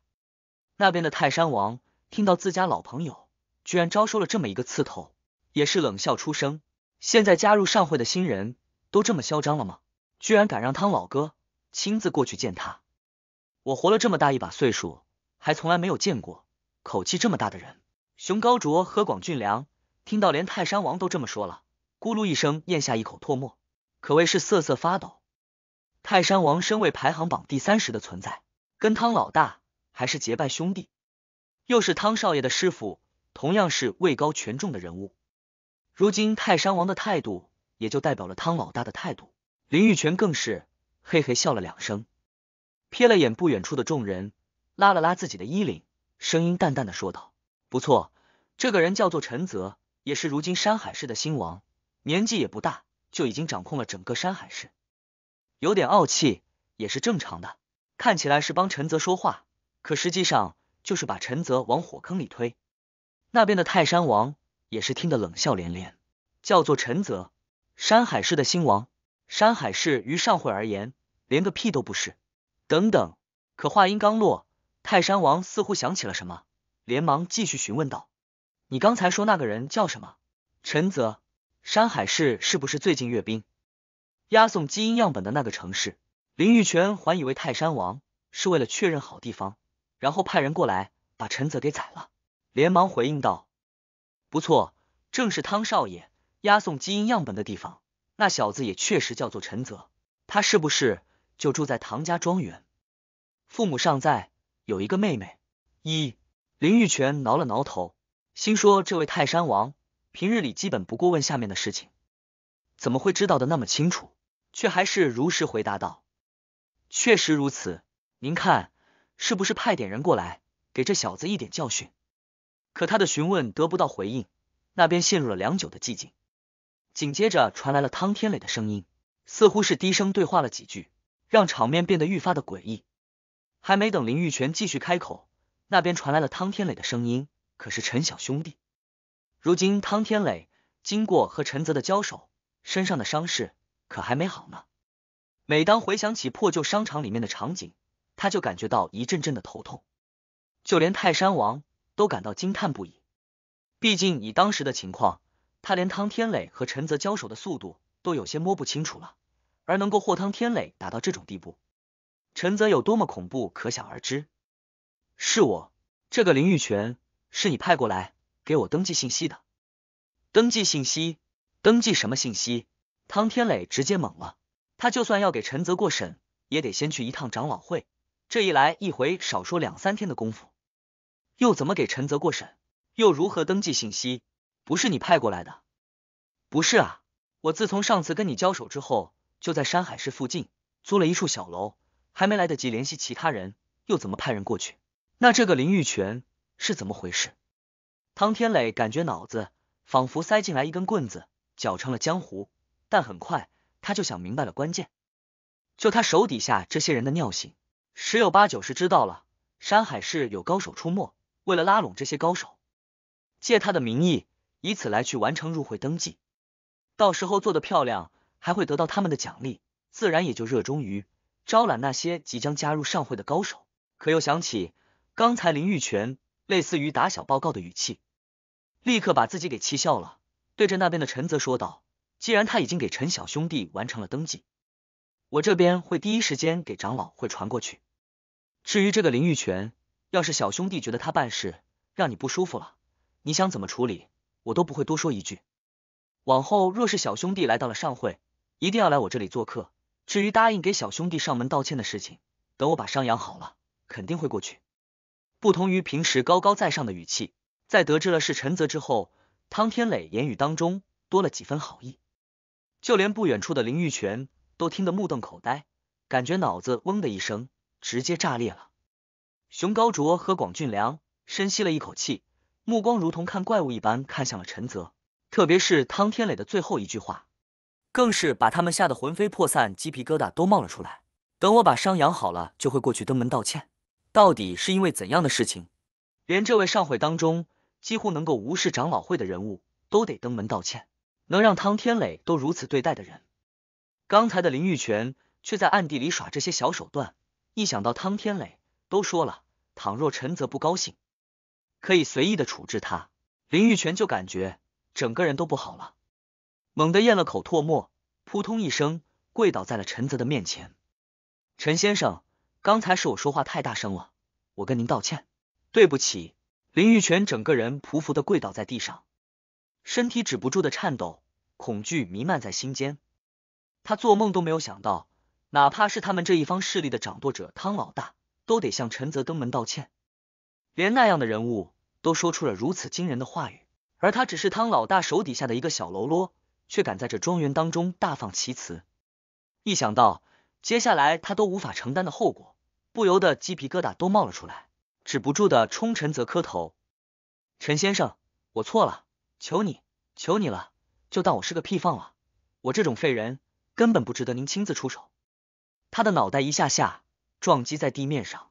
那边的泰山王听到自家老朋友居然招收了这么一个刺头，也是冷笑出声。现在加入上会的新人。都这么嚣张了吗？居然敢让汤老哥亲自过去见他！我活了这么大一把岁数，还从来没有见过口气这么大的人。熊高卓和广俊良听到连泰山王都这么说了，咕噜一声咽下一口唾沫，可谓是瑟瑟发抖。泰山王身为排行榜第三十的存在，跟汤老大还是结拜兄弟，又是汤少爷的师傅，同样是位高权重的人物。如今泰山王的态度。也就代表了汤老大的态度，林玉泉更是嘿嘿笑了两声，瞥了眼不远处的众人，拉了拉自己的衣领，声音淡淡的说道：“不错，这个人叫做陈泽，也是如今山海市的新王，年纪也不大，就已经掌控了整个山海市，有点傲气也是正常的。看起来是帮陈泽说话，可实际上就是把陈泽往火坑里推。”那边的泰山王也是听得冷笑连连，叫做陈泽。山海市的兴亡，山海市于上会而言，连个屁都不是。等等，可话音刚落，泰山王似乎想起了什么，连忙继续询问道：“你刚才说那个人叫什么？陈泽，山海市是不是最近阅兵，押送基因样本的那个城市？”林玉泉还以为泰山王是为了确认好地方，然后派人过来把陈泽给宰了，连忙回应道：“不错，正是汤少爷。”押送基因样本的地方，那小子也确实叫做陈泽，他是不是就住在唐家庄园？父母尚在，有一个妹妹。一林玉泉挠了挠头，心说：“这位泰山王平日里基本不过问下面的事情，怎么会知道的那么清楚？”却还是如实回答道：“确实如此，您看是不是派点人过来，给这小子一点教训？”可他的询问得不到回应，那边陷入了良久的寂静。紧接着传来了汤天磊的声音，似乎是低声对话了几句，让场面变得愈发的诡异。还没等林玉泉继续开口，那边传来了汤天磊的声音：“可是陈小兄弟，如今汤天磊经过和陈泽的交手，身上的伤势可还没好呢。”每当回想起破旧商场里面的场景，他就感觉到一阵阵的头痛。就连泰山王都感到惊叹不已，毕竟以当时的情况。他连汤天磊和陈泽交手的速度都有些摸不清楚了，而能够获汤天磊打到这种地步，陈泽有多么恐怖可想而知。是我，这个林玉泉，是你派过来给我登记信息的。登记信息？登记什么信息？汤天磊直接懵了。他就算要给陈泽过审，也得先去一趟长老会，这一来一回少说两三天的功夫，又怎么给陈泽过审？又如何登记信息？不是你派过来的？不是啊！我自从上次跟你交手之后，就在山海市附近租了一处小楼，还没来得及联系其他人，又怎么派人过去？那这个林玉泉是怎么回事？汤天磊感觉脑子仿佛塞进来一根棍子，搅成了浆糊。但很快他就想明白了，关键就他手底下这些人的尿性，十有八九是知道了山海市有高手出没，为了拉拢这些高手，借他的名义。以此来去完成入会登记，到时候做的漂亮，还会得到他们的奖励，自然也就热衷于招揽那些即将加入上会的高手。可又想起刚才林玉泉类似于打小报告的语气，立刻把自己给气笑了，对着那边的陈泽说道：“既然他已经给陈小兄弟完成了登记，我这边会第一时间给长老会传过去。至于这个林玉泉，要是小兄弟觉得他办事让你不舒服了，你想怎么处理？”我都不会多说一句。往后若是小兄弟来到了上会，一定要来我这里做客。至于答应给小兄弟上门道歉的事情，等我把伤养好了，肯定会过去。不同于平时高高在上的语气，在得知了是陈泽之后，汤天磊言语当中多了几分好意。就连不远处的林玉泉都听得目瞪口呆，感觉脑子嗡的一声，直接炸裂了。熊高卓和广俊良深吸了一口气。目光如同看怪物一般看向了陈泽，特别是汤天磊的最后一句话，更是把他们吓得魂飞魄散，鸡皮疙瘩都冒了出来。等我把伤养好了，就会过去登门道歉。到底是因为怎样的事情，连这位上会当中几乎能够无视长老会的人物都得登门道歉？能让汤天磊都如此对待的人，刚才的林玉泉却在暗地里耍这些小手段。一想到汤天磊都说了，倘若陈泽不高兴。可以随意的处置他，林玉泉就感觉整个人都不好了，猛地咽了口唾沫，扑通一声跪倒在了陈泽的面前。陈先生，刚才是我说话太大声了，我跟您道歉，对不起。林玉泉整个人匍匐的跪倒在地上，身体止不住的颤抖，恐惧弥漫在心间。他做梦都没有想到，哪怕是他们这一方势力的掌舵者汤老大，都得向陈泽登门道歉。连那样的人物都说出了如此惊人的话语，而他只是汤老大手底下的一个小喽啰，却敢在这庄园当中大放其词。一想到接下来他都无法承担的后果，不由得鸡皮疙瘩都冒了出来，止不住的冲陈泽磕头：“陈先生，我错了，求你，求你了，就当我是个屁放了。我这种废人根本不值得您亲自出手。”他的脑袋一下下撞击在地面上。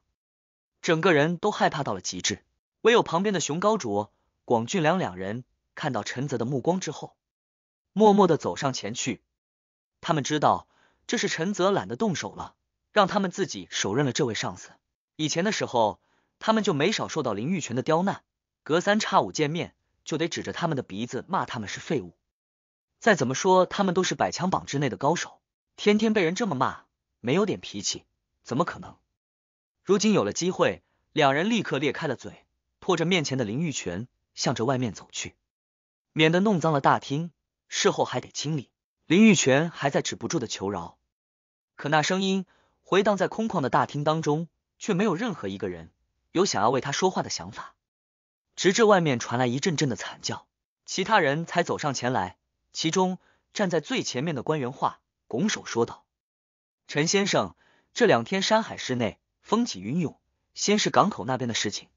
整个人都害怕到了极致，唯有旁边的熊高卓、广俊良两人看到陈泽的目光之后，默默的走上前去。他们知道这是陈泽懒得动手了，让他们自己手刃了这位上司。以前的时候，他们就没少受到林玉泉的刁难，隔三差五见面就得指着他们的鼻子骂他们是废物。再怎么说，他们都是百强榜之内的高手，天天被人这么骂，没有点脾气怎么可能？如今有了机会，两人立刻裂开了嘴，拖着面前的林玉泉向着外面走去，免得弄脏了大厅，事后还得清理。林玉泉还在止不住的求饶，可那声音回荡在空旷的大厅当中，却没有任何一个人有想要为他说话的想法。直至外面传来一阵阵的惨叫，其他人才走上前来，其中站在最前面的官员话拱手说道：“陈先生，这两天山海市内……”风起云涌，先是港口那边的事情，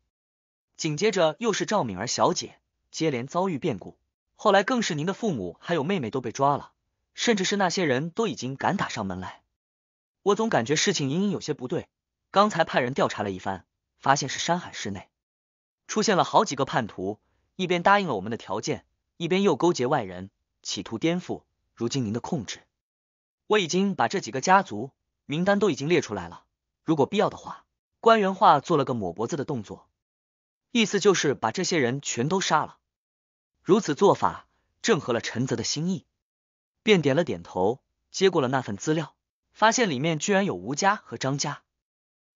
紧接着又是赵敏儿小姐接连遭遇变故，后来更是您的父母还有妹妹都被抓了，甚至是那些人都已经敢打上门来。我总感觉事情隐隐有些不对。刚才派人调查了一番，发现是山海市内出现了好几个叛徒，一边答应了我们的条件，一边又勾结外人，企图颠覆如今您的控制。我已经把这几个家族名单都已经列出来了。如果必要的话，官员化做了个抹脖子的动作，意思就是把这些人全都杀了。如此做法正合了陈泽的心意，便点了点头，接过了那份资料，发现里面居然有吴家和张家。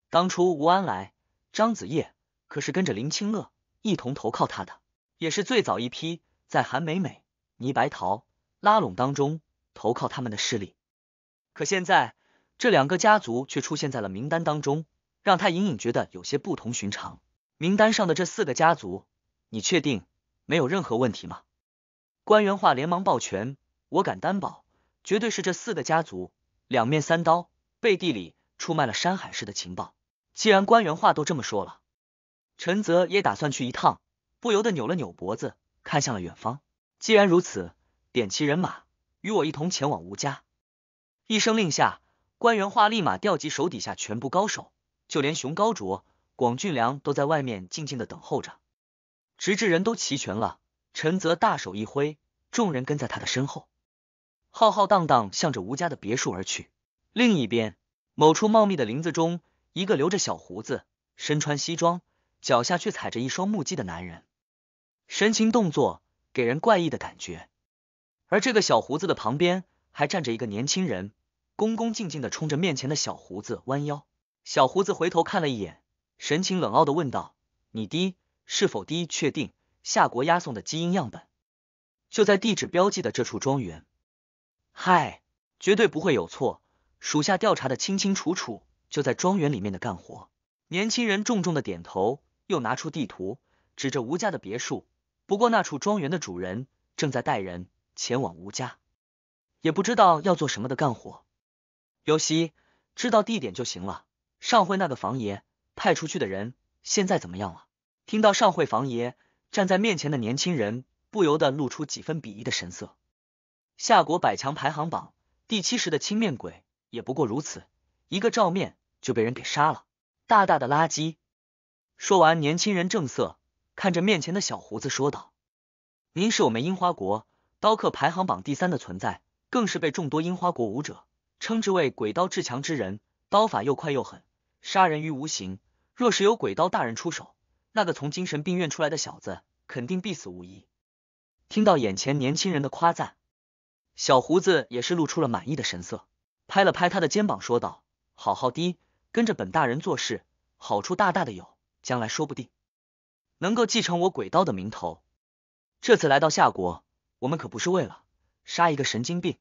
当初吴安来、张子夜可是跟着林清乐一同投靠他的，也是最早一批在韩美美、倪白桃拉拢当中投靠他们的势力。可现在。这两个家族却出现在了名单当中，让他隐隐觉得有些不同寻常。名单上的这四个家族，你确定没有任何问题吗？官员话连忙抱拳，我敢担保，绝对是这四个家族两面三刀，背地里出卖了山海市的情报。既然官员话都这么说了，陈泽也打算去一趟，不由得扭了扭脖子，看向了远方。既然如此，点齐人马，与我一同前往吴家。一声令下。官员话立马调集手底下全部高手，就连熊高卓、广俊良都在外面静静的等候着，直至人都齐全了，陈泽大手一挥，众人跟在他的身后，浩浩荡荡向着吴家的别墅而去。另一边，某处茂密的林子中，一个留着小胡子、身穿西装、脚下却踩着一双木屐的男人，神情动作给人怪异的感觉，而这个小胡子的旁边还站着一个年轻人。恭恭敬敬的冲着面前的小胡子弯腰，小胡子回头看了一眼，神情冷傲的问道：“你低是否低？确定夏国押送的基因样本就在地址标记的这处庄园？嗨，绝对不会有错，属下调查的清清楚楚，就在庄园里面的干活。”年轻人重重的点头，又拿出地图，指着吴家的别墅。不过那处庄园的主人正在带人前往吴家，也不知道要做什么的干活。尤西，知道地点就行了。上会那个房爷派出去的人现在怎么样了？听到上会房爷站在面前的年轻人不由得露出几分鄙夷的神色。夏国百强排行榜第七十的青面鬼也不过如此，一个照面就被人给杀了，大大的垃圾。说完，年轻人正色看着面前的小胡子说道：“您是我们樱花国刀客排行榜第三的存在，更是被众多樱花国武者。”称之为鬼刀至强之人，刀法又快又狠，杀人于无形。若是有鬼刀大人出手，那个从精神病院出来的小子肯定必死无疑。听到眼前年轻人的夸赞，小胡子也是露出了满意的神色，拍了拍他的肩膀，说道：“好好滴，跟着本大人做事，好处大大的有，将来说不定能够继承我鬼刀的名头。”这次来到夏国，我们可不是为了杀一个神经病。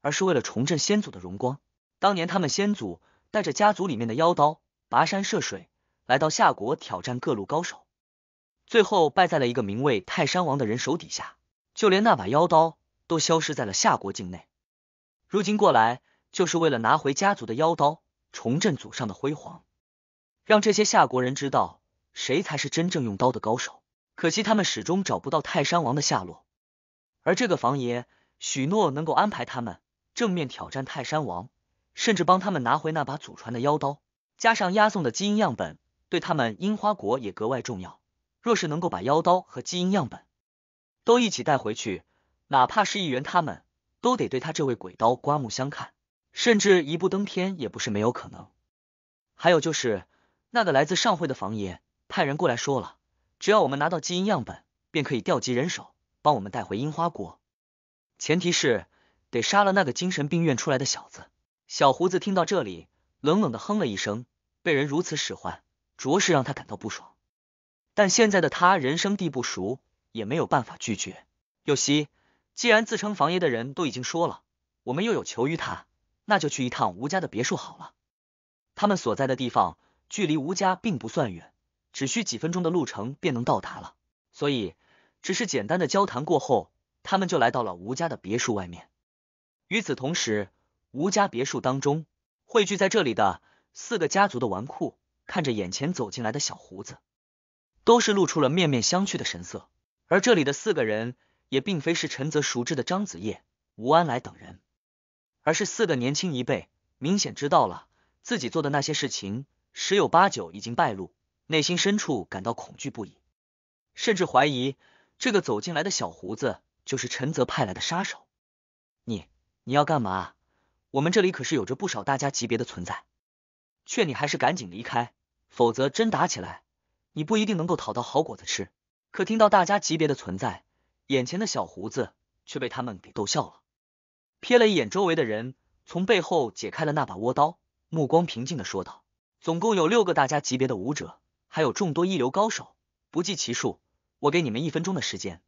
而是为了重振先祖的荣光。当年他们先祖带着家族里面的妖刀，跋山涉水来到夏国挑战各路高手，最后败在了一个名为泰山王的人手底下，就连那把妖刀都消失在了夏国境内。如今过来就是为了拿回家族的妖刀，重振祖上的辉煌，让这些夏国人知道谁才是真正用刀的高手。可惜他们始终找不到泰山王的下落，而这个房爷许诺能够安排他们。正面挑战泰山王，甚至帮他们拿回那把祖传的妖刀，加上押送的基因样本，对他们樱花国也格外重要。若是能够把妖刀和基因样本都一起带回去，哪怕是一员，他们都得对他这位鬼刀刮目相看，甚至一步登天也不是没有可能。还有就是那个来自上会的房爷派人过来说了，只要我们拿到基因样本，便可以调集人手帮我们带回樱花国，前提是。得杀了那个精神病院出来的小子！小胡子听到这里，冷冷的哼了一声。被人如此使唤，着实让他感到不爽。但现在的他人生地不熟，也没有办法拒绝。又希，既然自称房爷的人都已经说了，我们又有求于他，那就去一趟吴家的别墅好了。他们所在的地方距离吴家并不算远，只需几分钟的路程便能到达了。所以，只是简单的交谈过后，他们就来到了吴家的别墅外面。与此同时，吴家别墅当中汇聚在这里的四个家族的纨绔，看着眼前走进来的小胡子，都是露出了面面相觑的神色。而这里的四个人也并非是陈泽熟知的张子夜、吴安来等人，而是四个年轻一辈，明显知道了自己做的那些事情，十有八九已经败露，内心深处感到恐惧不已，甚至怀疑这个走进来的小胡子就是陈泽派来的杀手。你。你要干嘛？我们这里可是有着不少大家级别的存在，劝你还是赶紧离开，否则真打起来，你不一定能够讨到好果子吃。可听到大家级别的存在，眼前的小胡子却被他们给逗笑了，瞥了一眼周围的人，从背后解开了那把倭刀，目光平静的说道：“总共有六个大家级别的武者，还有众多一流高手，不计其数。我给你们一分钟的时间，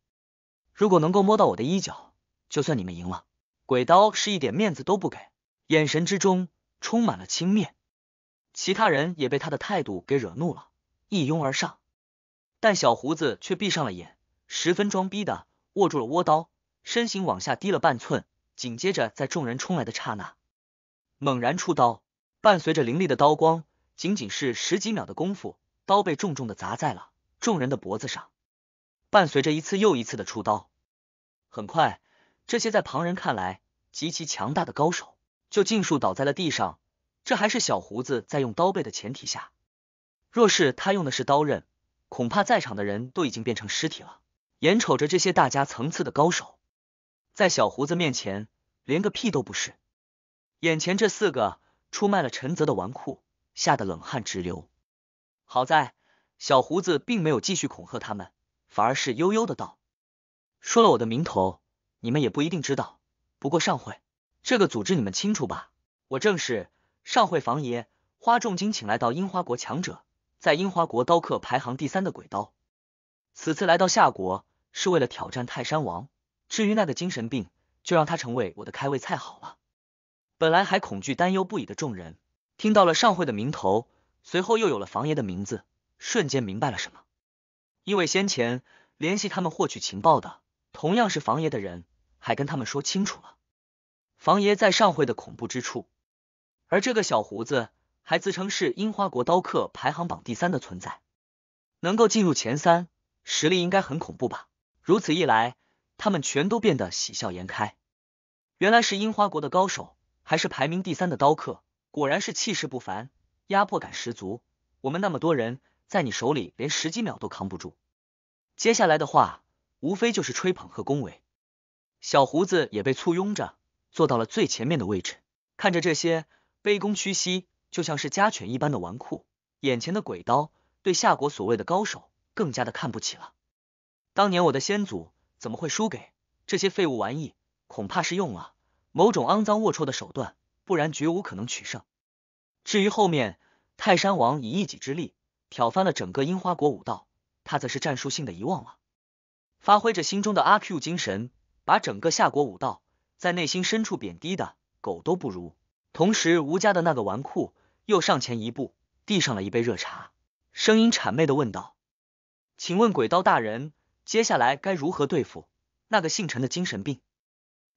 如果能够摸到我的衣角，就算你们赢了。”鬼刀是一点面子都不给，眼神之中充满了轻蔑。其他人也被他的态度给惹怒了，一拥而上。但小胡子却闭上了眼，十分装逼的握住了倭刀，身形往下低了半寸。紧接着，在众人冲来的刹那，猛然出刀，伴随着凌厉的刀光，仅仅是十几秒的功夫，刀被重重的砸在了众人的脖子上。伴随着一次又一次的出刀，很快。这些在旁人看来极其强大的高手，就尽数倒在了地上。这还是小胡子在用刀背的前提下，若是他用的是刀刃，恐怕在场的人都已经变成尸体了。眼瞅着这些大家层次的高手，在小胡子面前连个屁都不是，眼前这四个出卖了陈泽的纨绔吓得冷汗直流。好在小胡子并没有继续恐吓他们，反而是悠悠的道：“说了我的名头。”你们也不一定知道，不过上会这个组织你们清楚吧？我正是上会房爷，花重金请来到樱花国强者，在樱花国刀客排行第三的鬼刀，此次来到夏国是为了挑战泰山王。至于那个精神病，就让他成为我的开胃菜好了。本来还恐惧担忧不已的众人，听到了上会的名头，随后又有了房爷的名字，瞬间明白了什么，因为先前联系他们获取情报的同样是房爷的人。还跟他们说清楚了，房爷在上会的恐怖之处，而这个小胡子还自称是樱花国刀客排行榜第三的存在，能够进入前三，实力应该很恐怖吧？如此一来，他们全都变得喜笑颜开。原来是樱花国的高手，还是排名第三的刀客，果然是气势不凡，压迫感十足。我们那么多人，在你手里连十几秒都扛不住。接下来的话，无非就是吹捧和恭维。小胡子也被簇拥着坐到了最前面的位置，看着这些卑躬屈膝，就像是家犬一般的纨绔，眼前的鬼刀对夏国所谓的高手更加的看不起了。当年我的先祖怎么会输给这些废物玩意？恐怕是用了某种肮脏龌龊的手段，不然绝无可能取胜。至于后面泰山王以一己之力挑翻了整个樱花国武道，他则是战术性的遗忘了，发挥着心中的阿 Q 精神。把整个夏国武道在内心深处贬低的狗都不如。同时，吴家的那个纨绔又上前一步，递上了一杯热茶，声音谄媚的问道：“请问鬼刀大人，接下来该如何对付那个姓陈的精神病？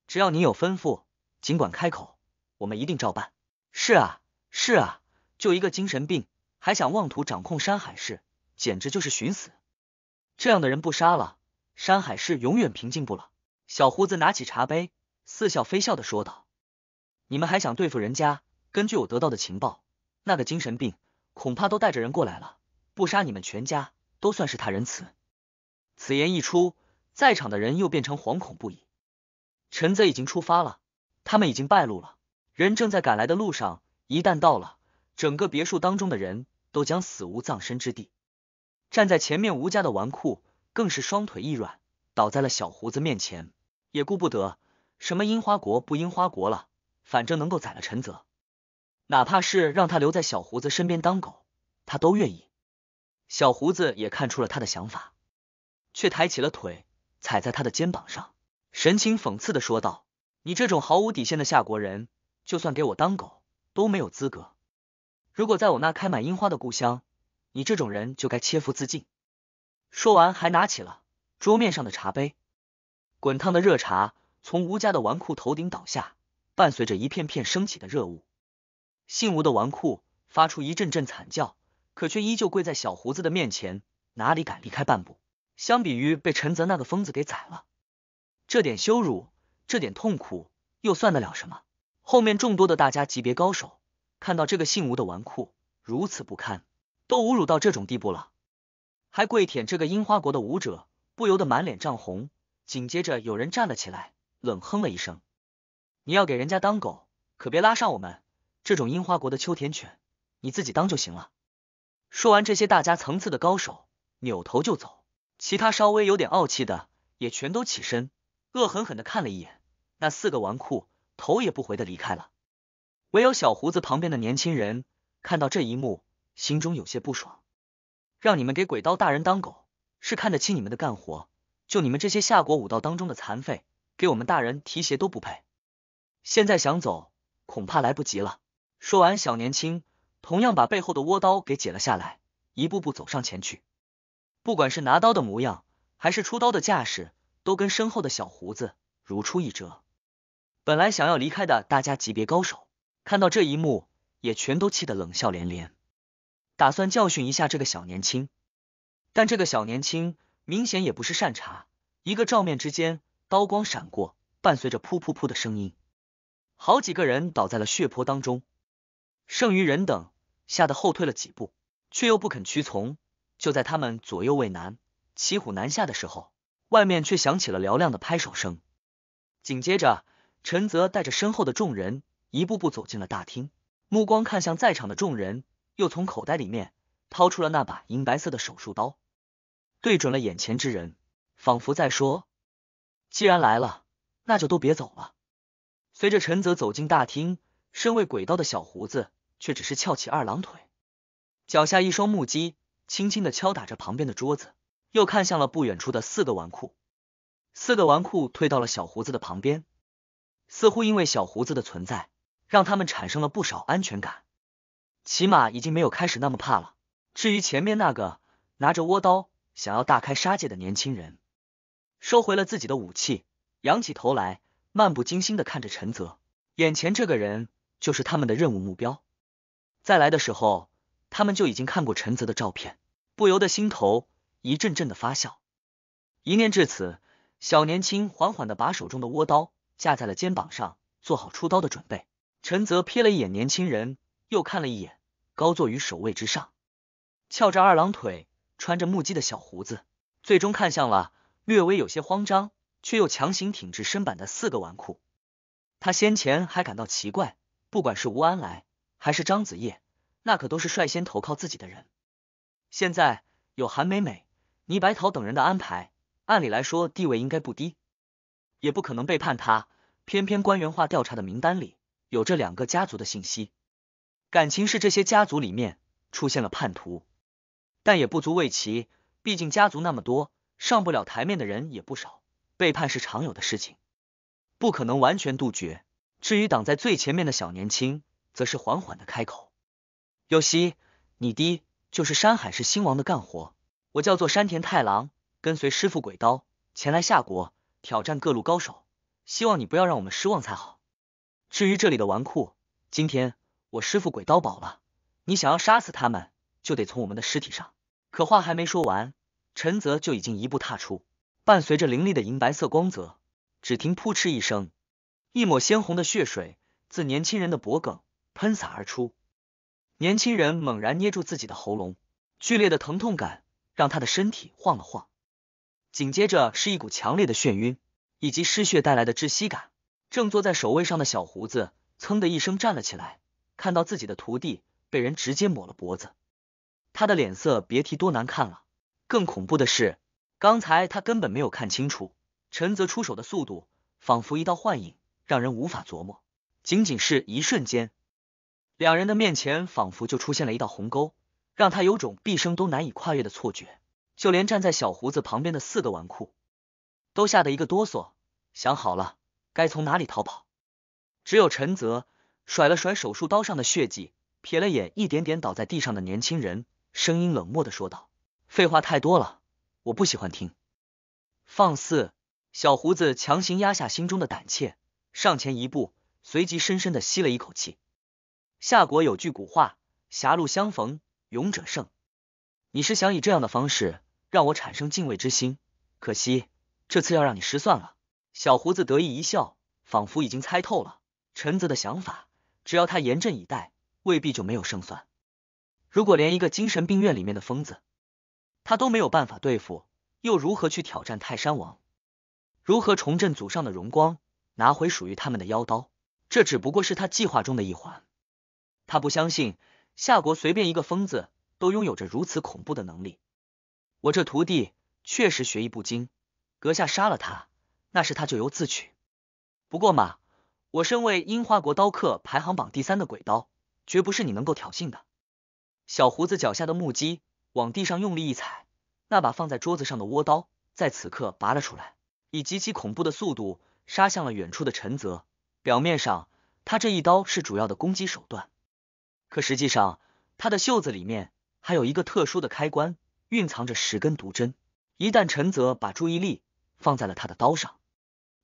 只要你有吩咐，尽管开口，我们一定照办。”“是啊，是啊，就一个精神病，还想妄图掌控山海市，简直就是寻死。这样的人不杀了，山海市永远平静不了。”小胡子拿起茶杯，似笑非笑的说道：“你们还想对付人家？根据我得到的情报，那个精神病恐怕都带着人过来了，不杀你们全家，都算是他仁慈。”此言一出，在场的人又变成惶恐不已。陈泽已经出发了，他们已经败露了，人正在赶来的路上，一旦到了，整个别墅当中的人都将死无葬身之地。站在前面吴家的纨绔更是双腿一软。倒在了小胡子面前，也顾不得什么樱花国不樱花国了，反正能够宰了陈泽，哪怕是让他留在小胡子身边当狗，他都愿意。小胡子也看出了他的想法，却抬起了腿踩在他的肩膀上，神情讽刺的说道：“你这种毫无底线的夏国人，就算给我当狗都没有资格。如果在我那开满樱花的故乡，你这种人就该切腹自尽。”说完，还拿起了。桌面上的茶杯，滚烫的热茶从吴家的纨绔头顶倒下，伴随着一片片升起的热雾。姓吴的纨绔发出一阵阵惨叫，可却依旧跪在小胡子的面前，哪里敢离开半步？相比于被陈泽那个疯子给宰了，这点羞辱，这点痛苦又算得了什么？后面众多的大家级别高手看到这个姓吴的纨绔如此不堪，都侮辱到这种地步了，还跪舔这个樱花国的武者。不由得满脸涨红，紧接着有人站了起来，冷哼了一声：“你要给人家当狗，可别拉上我们。这种樱花国的秋田犬，你自己当就行了。”说完这些，大家层次的高手扭头就走，其他稍微有点傲气的也全都起身，恶狠狠的看了一眼那四个纨绔，头也不回的离开了。唯有小胡子旁边的年轻人看到这一幕，心中有些不爽：“让你们给鬼刀大人当狗。”是看得起你们的干活，就你们这些夏国武道当中的残废，给我们大人提鞋都不配。现在想走，恐怕来不及了。说完，小年轻同样把背后的倭刀给解了下来，一步步走上前去。不管是拿刀的模样，还是出刀的架势，都跟身后的小胡子如出一辙。本来想要离开的大家级别高手，看到这一幕，也全都气得冷笑连连，打算教训一下这个小年轻。但这个小年轻明显也不是善茬，一个照面之间，刀光闪过，伴随着噗噗噗的声音，好几个人倒在了血泊当中。剩余人等吓得后退了几步，却又不肯屈从。就在他们左右为难、骑虎难下的时候，外面却响起了嘹亮的拍手声。紧接着，陈泽带着身后的众人一步步走进了大厅，目光看向在场的众人，又从口袋里面掏出了那把银白色的手术刀。对准了眼前之人，仿佛在说：“既然来了，那就都别走了。”随着陈泽走进大厅，身为鬼道的小胡子却只是翘起二郎腿，脚下一双木屐轻轻的敲打着旁边的桌子，又看向了不远处的四个纨绔。四个纨绔退到了小胡子的旁边，似乎因为小胡子的存在，让他们产生了不少安全感，起码已经没有开始那么怕了。至于前面那个拿着倭刀，想要大开杀戒的年轻人收回了自己的武器，仰起头来，漫不经心的看着陈泽。眼前这个人就是他们的任务目标。再来的时候，他们就已经看过陈泽的照片，不由得心头一阵阵的发笑。一念至此，小年轻缓缓的把手中的倭刀架在了肩膀上，做好出刀的准备。陈泽瞥了一眼年轻人，又看了一眼高坐于守卫之上，翘着二郎腿。穿着木屐的小胡子，最终看向了略微有些慌张，却又强行挺直身板的四个纨绔。他先前还感到奇怪，不管是吴安来还是张子夜，那可都是率先投靠自己的人。现在有韩美美、倪白桃等人的安排，按理来说地位应该不低，也不可能背叛他。偏偏官员化调查的名单里有这两个家族的信息，感情是这些家族里面出现了叛徒。但也不足为奇，毕竟家族那么多，上不了台面的人也不少，背叛是常有的事情，不可能完全杜绝。至于挡在最前面的小年轻，则是缓缓的开口：“悠希，你爹就是山海市新王的干活，我叫做山田太郎，跟随师傅鬼刀前来夏国挑战各路高手，希望你不要让我们失望才好。至于这里的纨绔，今天我师傅鬼刀保了，你想要杀死他们。”就得从我们的尸体上。可话还没说完，陈泽就已经一步踏出，伴随着凌厉的银白色光泽。只听扑哧一声，一抹鲜红的血水自年轻人的脖颈喷洒而出。年轻人猛然捏住自己的喉咙，剧烈的疼痛感让他的身体晃了晃，紧接着是一股强烈的眩晕以及失血带来的窒息感。正坐在守卫上的小胡子噌的一声站了起来，看到自己的徒弟被人直接抹了脖子。他的脸色别提多难看了，更恐怖的是，刚才他根本没有看清楚陈泽出手的速度，仿佛一道幻影，让人无法琢磨。仅仅是一瞬间，两人的面前仿佛就出现了一道鸿沟，让他有种毕生都难以跨越的错觉。就连站在小胡子旁边的四个纨绔都吓得一个哆嗦，想好了该从哪里逃跑。只有陈泽甩了甩手术刀上的血迹，瞥了眼一点点倒在地上的年轻人。声音冷漠的说道：“废话太多了，我不喜欢听。”放肆！小胡子强行压下心中的胆怯，上前一步，随即深深的吸了一口气。夏国有句古话：“狭路相逢，勇者胜。”你是想以这样的方式让我产生敬畏之心？可惜，这次要让你失算了。小胡子得意一笑，仿佛已经猜透了陈泽的想法。只要他严阵以待，未必就没有胜算。如果连一个精神病院里面的疯子，他都没有办法对付，又如何去挑战泰山王？如何重振祖上的荣光，拿回属于他们的妖刀？这只不过是他计划中的一环。他不相信夏国随便一个疯子都拥有着如此恐怖的能力。我这徒弟确实学艺不精，阁下杀了他，那是他咎由自取。不过嘛，我身为樱花国刀客排行榜第三的鬼刀，绝不是你能够挑衅的。小胡子脚下的木屐往地上用力一踩，那把放在桌子上的倭刀在此刻拔了出来，以极其恐怖的速度杀向了远处的陈泽。表面上，他这一刀是主要的攻击手段，可实际上，他的袖子里面还有一个特殊的开关，蕴藏着十根毒针。一旦陈泽把注意力放在了他的刀上，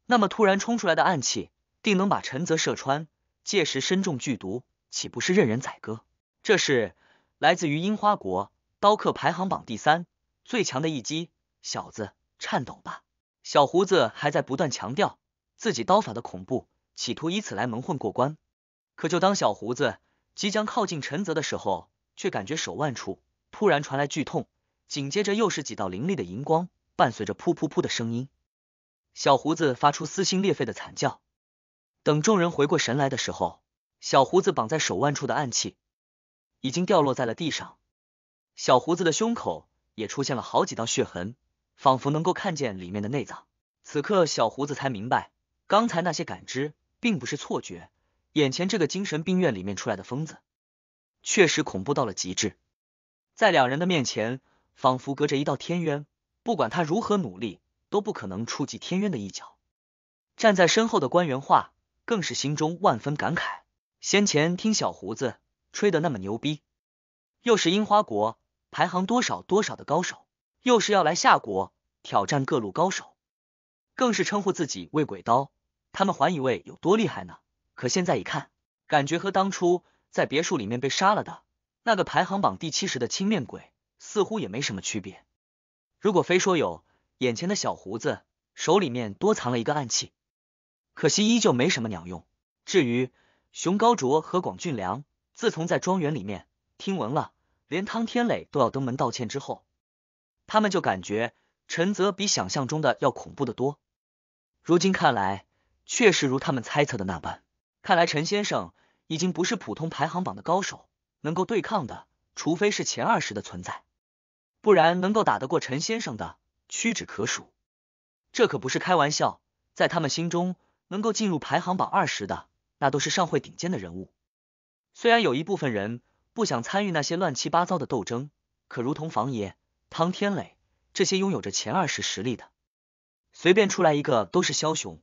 那么突然冲出来的暗器定能把陈泽射穿，届时身中剧毒，岂不是任人宰割？这是。来自于樱花国刀客排行榜第三最强的一击，小子颤抖吧！小胡子还在不断强调自己刀法的恐怖，企图以此来蒙混过关。可就当小胡子即将靠近陈泽的时候，却感觉手腕处突然传来剧痛，紧接着又是几道凌厉的荧光，伴随着噗噗噗的声音，小胡子发出撕心裂肺的惨叫。等众人回过神来的时候，小胡子绑在手腕处的暗器。已经掉落在了地上，小胡子的胸口也出现了好几道血痕，仿佛能够看见里面的内脏。此刻，小胡子才明白，刚才那些感知并不是错觉，眼前这个精神病院里面出来的疯子，确实恐怖到了极致，在两人的面前，仿佛隔着一道天渊，不管他如何努力，都不可能触及天渊的一角。站在身后的官员话，更是心中万分感慨。先前听小胡子。吹得那么牛逼，又是樱花国排行多少多少的高手，又是要来夏国挑战各路高手，更是称呼自己为鬼刀。他们还以为有多厉害呢，可现在一看，感觉和当初在别墅里面被杀了的那个排行榜第七十的青面鬼似乎也没什么区别。如果非说有，眼前的小胡子手里面多藏了一个暗器，可惜依旧没什么鸟用。至于熊高卓和广俊良。自从在庄园里面听闻了，连汤天磊都要登门道歉之后，他们就感觉陈泽比想象中的要恐怖的多。如今看来，确实如他们猜测的那般，看来陈先生已经不是普通排行榜的高手能够对抗的，除非是前二十的存在，不然能够打得过陈先生的屈指可数。这可不是开玩笑，在他们心中，能够进入排行榜二十的，那都是上会顶尖的人物。虽然有一部分人不想参与那些乱七八糟的斗争，可如同房爷、汤天磊这些拥有着前二十实力的，随便出来一个都是枭雄。